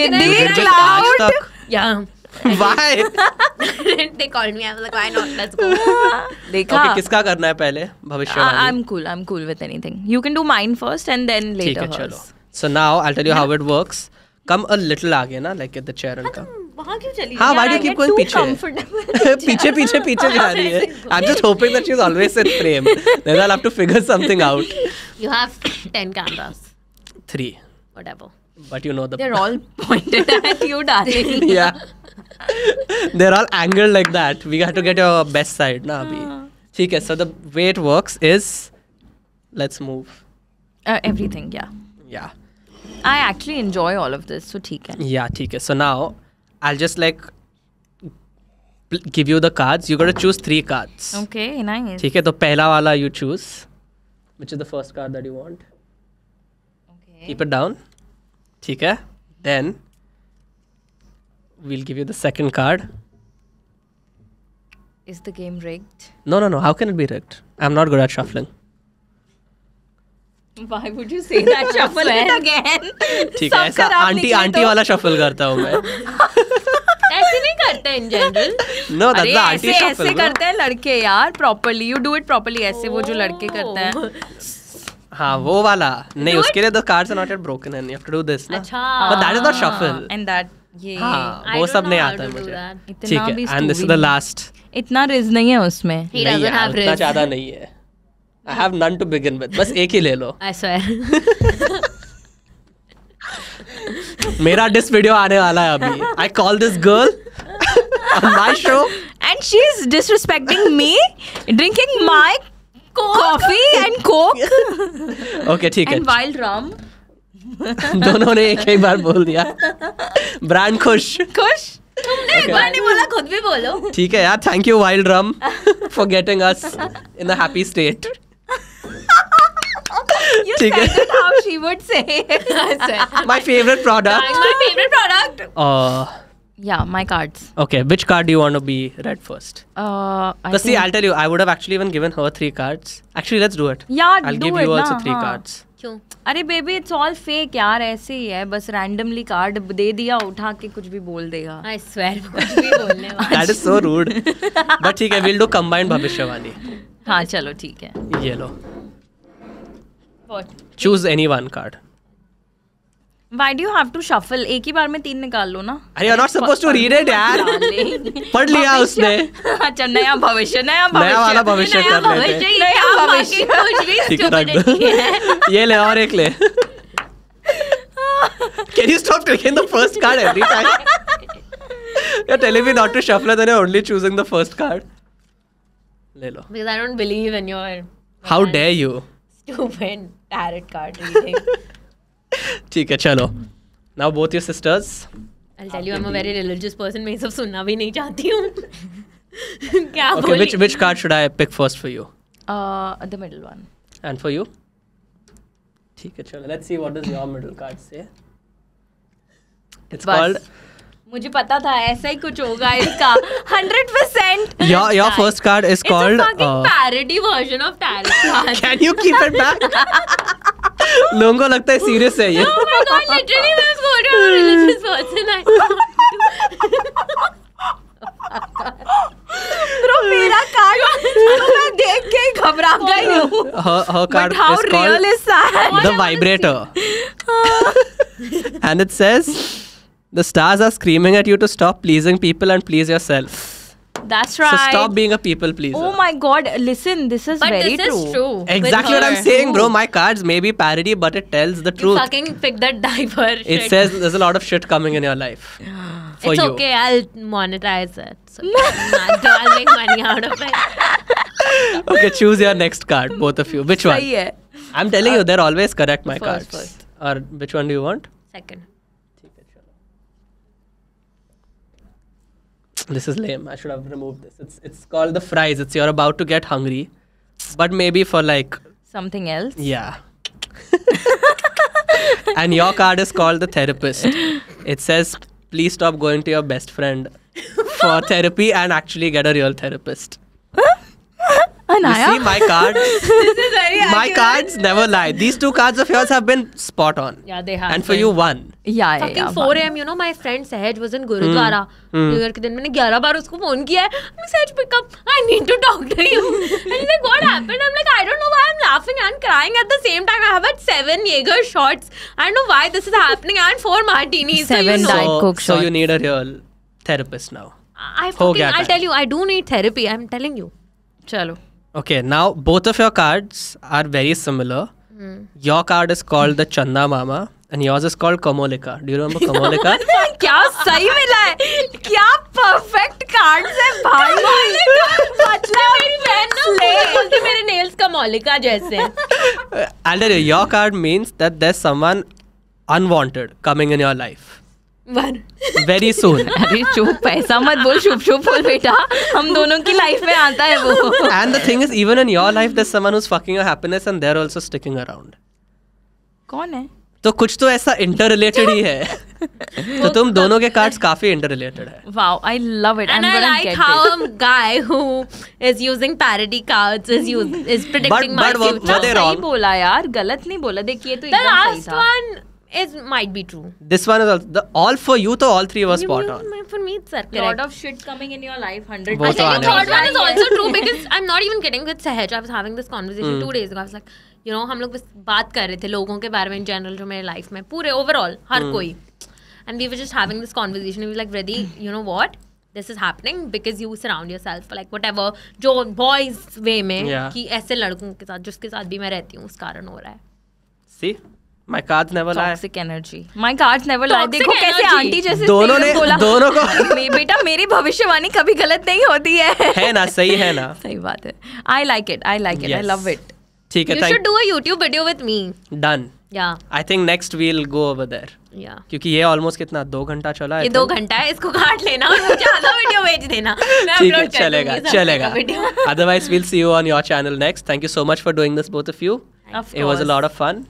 आज तक why they called me i was like why not let's go okay, आगे ना पीछे पीछे पीछे पीछे जा रही है whatever but you know the they're all pointed at you, darling. [LAUGHS] yeah, they're all angled like that. We got to get your best side, now. abhi. Okay, ah. so the way it works is, let's move. Uh, everything, yeah. Yeah. I actually enjoy all of this, so ठीक Yeah, ठीक So now, I'll just like give you the cards. You got to choose three cards. Okay, nice. ठीक है. तो पहला वाला you choose, which is the first card that you want. Okay. Keep it down. ठीक है then will give you the second card is the game rigged no no no how can it be rigged I am not good at shuffling ठीक है ऐसा aunty तो- करता हूं मैं [LAUGHS] ऐसे नहीं करते इन जनरल नो दैट्स लड़के यार ऐसे वो जो लड़के करते हैं oh. हाँ वो वाला नहीं उसके लिए तो cards not at broken and you have to do this ना but that is not shuffle and that ये हाँ वो सब नहीं आता है मुझे ठीक है and this is the last इतना रिज नहीं है उसमें ही नहीं है उतना ज्यादा नहीं है I have none to begin with बस एक ही ले लो आई स्वेयर मेरा डिस वीडियो आने वाला है अभी I call this girl on my show and she's disrespecting me drinking my coffee and coke okay ठीक है वाइल्ड राम [LAUGHS] दोनों ने एक ही बार बोल दिया ब्रांड खुश खुश तुमने okay. एक बार नहीं बोला खुद भी बोलो ठीक है यार thank you wild rum for getting us in a happy state ठीक है it how she would say my favorite product my favorite product uh, Yeah, my cards. Okay, which card do you want to be read first? Uh, I see, I'll tell you, I would have actually even given her three cards. Actually, let's do it. Yeah, I'll do give it you also three haan. cards. क्यों अरे baby it's all fake यार ऐसे ही है बस randomly card दे दिया उठा के कुछ भी बोल देगा आई स्वेयर कुछ भी बोलने वाला that is so rude but ठीक है विल डू कंबाइंड भविष्यवाणी हां चलो ठीक है ये लो choose any one card Why do you have to shuffle? एक ही बार में तीन निकाल लो ना अरे you're not supposed to read it यार पढ़ लिया उसने अच्छा नया भविष्य नया भविष्य नया वाला भविष्य कर लेते हैं नया भविष्य कुछ भी ठीक रख दो ये ले और एक ले Can you stop taking the first card every time? You're telling me not to shuffle and then you're only choosing the first card. ले लो Because I don't believe in your How dare you? Stupid tarot card reading. ठीक है चलो now both your sisters I tell you I am a very religious person मैं सब सुनना भी नहीं चाहती हूं [LAUGHS] क्या okay which which card should I pick first for you the middle one and for you ठीक है चलो let's see what does your middle card say it's called मुझे पता था ऐसा ही कुछ होगा इसका hundred percent your first card is called parody version of tarot can you keep it back लोगों को लगता है सीरियस है ये लिटरली oh मैं बोल रही रिलीजियस पर्सन आई ब्रो मेरा कार्ड तो मैं देख के ही घबरा गई her card is called the vibrator and it says The stars are screaming at you to stop pleasing people and please yourself. That's right. So stop being a people pleaser. Oh my god, listen, this is but very this true. Is true. Exactly what I'm saying, bro. My cards may be parody, but it tells the truth. You fucking pick that [LAUGHS] diaper. It says there's a lot of shit coming in your life. [GASPS] For it's you. okay, I'll monetize it. So I'll [LAUGHS] make money out of it. [LAUGHS] okay, choose your next card, both of you. Which one? I'm telling you, uh, they're always correct, my first, cards. First. Or which one do you want? Second. This is lame. I should have removed this. It's it's called the fries. It's you're about to get hungry, but maybe for like something else. Yeah. [LAUGHS] and your card is called the therapist. It says, please stop going to your best friend for therapy and actually get a real therapist. Huh? Anaya. You see my cards. this is very my accurate. cards never lie. These two cards of yours have been spot on. Yeah, they have. And for been. you, one. Yeah, yeah. Fucking 4 a.m. You know, my friend Sahaj was in Gurudwara. New year के दिन मैंने 11 बार उसको phone किया है Sahaj, pick up. I need to talk to you. and he's like, what happened? I'm like, I don't know why I'm laughing and crying at the same time. I have had seven Jaeger shots. I don't know why this is happening. And four martinis. Seven so you know. Diet Coke so, so you need a real therapist now. I fucking, I'll tell you, I do need therapy. I'm telling you. चलो Okay, now both of your cards are very similar. Mm. Your card is called the Chanda Mama and yours is called Kamolika. Do you remember [LAUGHS] Komolika? क्या सही मिला है क्या perfect cards है भाई मतलब मेरी बहन ना बोलती मेरे नेल्स का मौलिका जैसे I'll tell you, your card means that there's someone unwanted coming in your life. Very सुन [LAUGHS] अरे चुप ऐसा मत बोल शुभ शुभ बोल बेटा हम दोनों की लाइफ में आता है वो and the thing is even in your life this someone whose fucking your happiness and they are also sticking around कौन है तो कुछ तो ऐसा इंटर रिलेटेड ही है तो तुम [LAUGHS] दोनों के कार्ड्स काफी इंटर रिलेटेड है wow I love it and I like how a guy who is using parody cards is use is predicting my future सही बोला यार गलत नहीं बोला देखिए तो एकदम सही था last one It might be true. This one is also the all for you. So all three were spot on. For me, it's correct. Lot of shit coming in your life. 100%. I think the third one is also true because I'm not even kidding with Sahaj. I was having this conversation mm. two days ago. I was like, you know, हम लोग बस बात कर रहे थे लोगों के बारे में इन जनरल जो मेरे लाइफ में पूरे ओवरऑल हर mm. कोई. And we were just having this conversation. We were like, Vredi, you know what? This is happening because you surround yourself like whatever जो बॉयज वे में yeah. कि ऐसे लड़कों के साथ जिसके साथ भी मैं रहती हूँ उस कारण हो रहा है see my card never lie toxic energy my card never lie देखो कैसे आंटी जैसे दोनों ने बोला दोनों को [LAUGHS] बेटा मेरी भविष्यवाणी कभी गलत नहीं होती है है ना सही है ना [LAUGHS] सही बात है I like it I like it I love it ठीक है you should do a YouTube video with me done yeah I think next we will go over there yeah क्योंकि ये ऑलमोस्ट कितना दो घंटा चला है ये दो घंटा है इसको काट लेना और ज्यादा वीडियो भेज देना [LAUGHS] ठीक है चलेगा चलेगा otherwise will see you on your channel next thank you so much for doing this both of you it was a lot of fun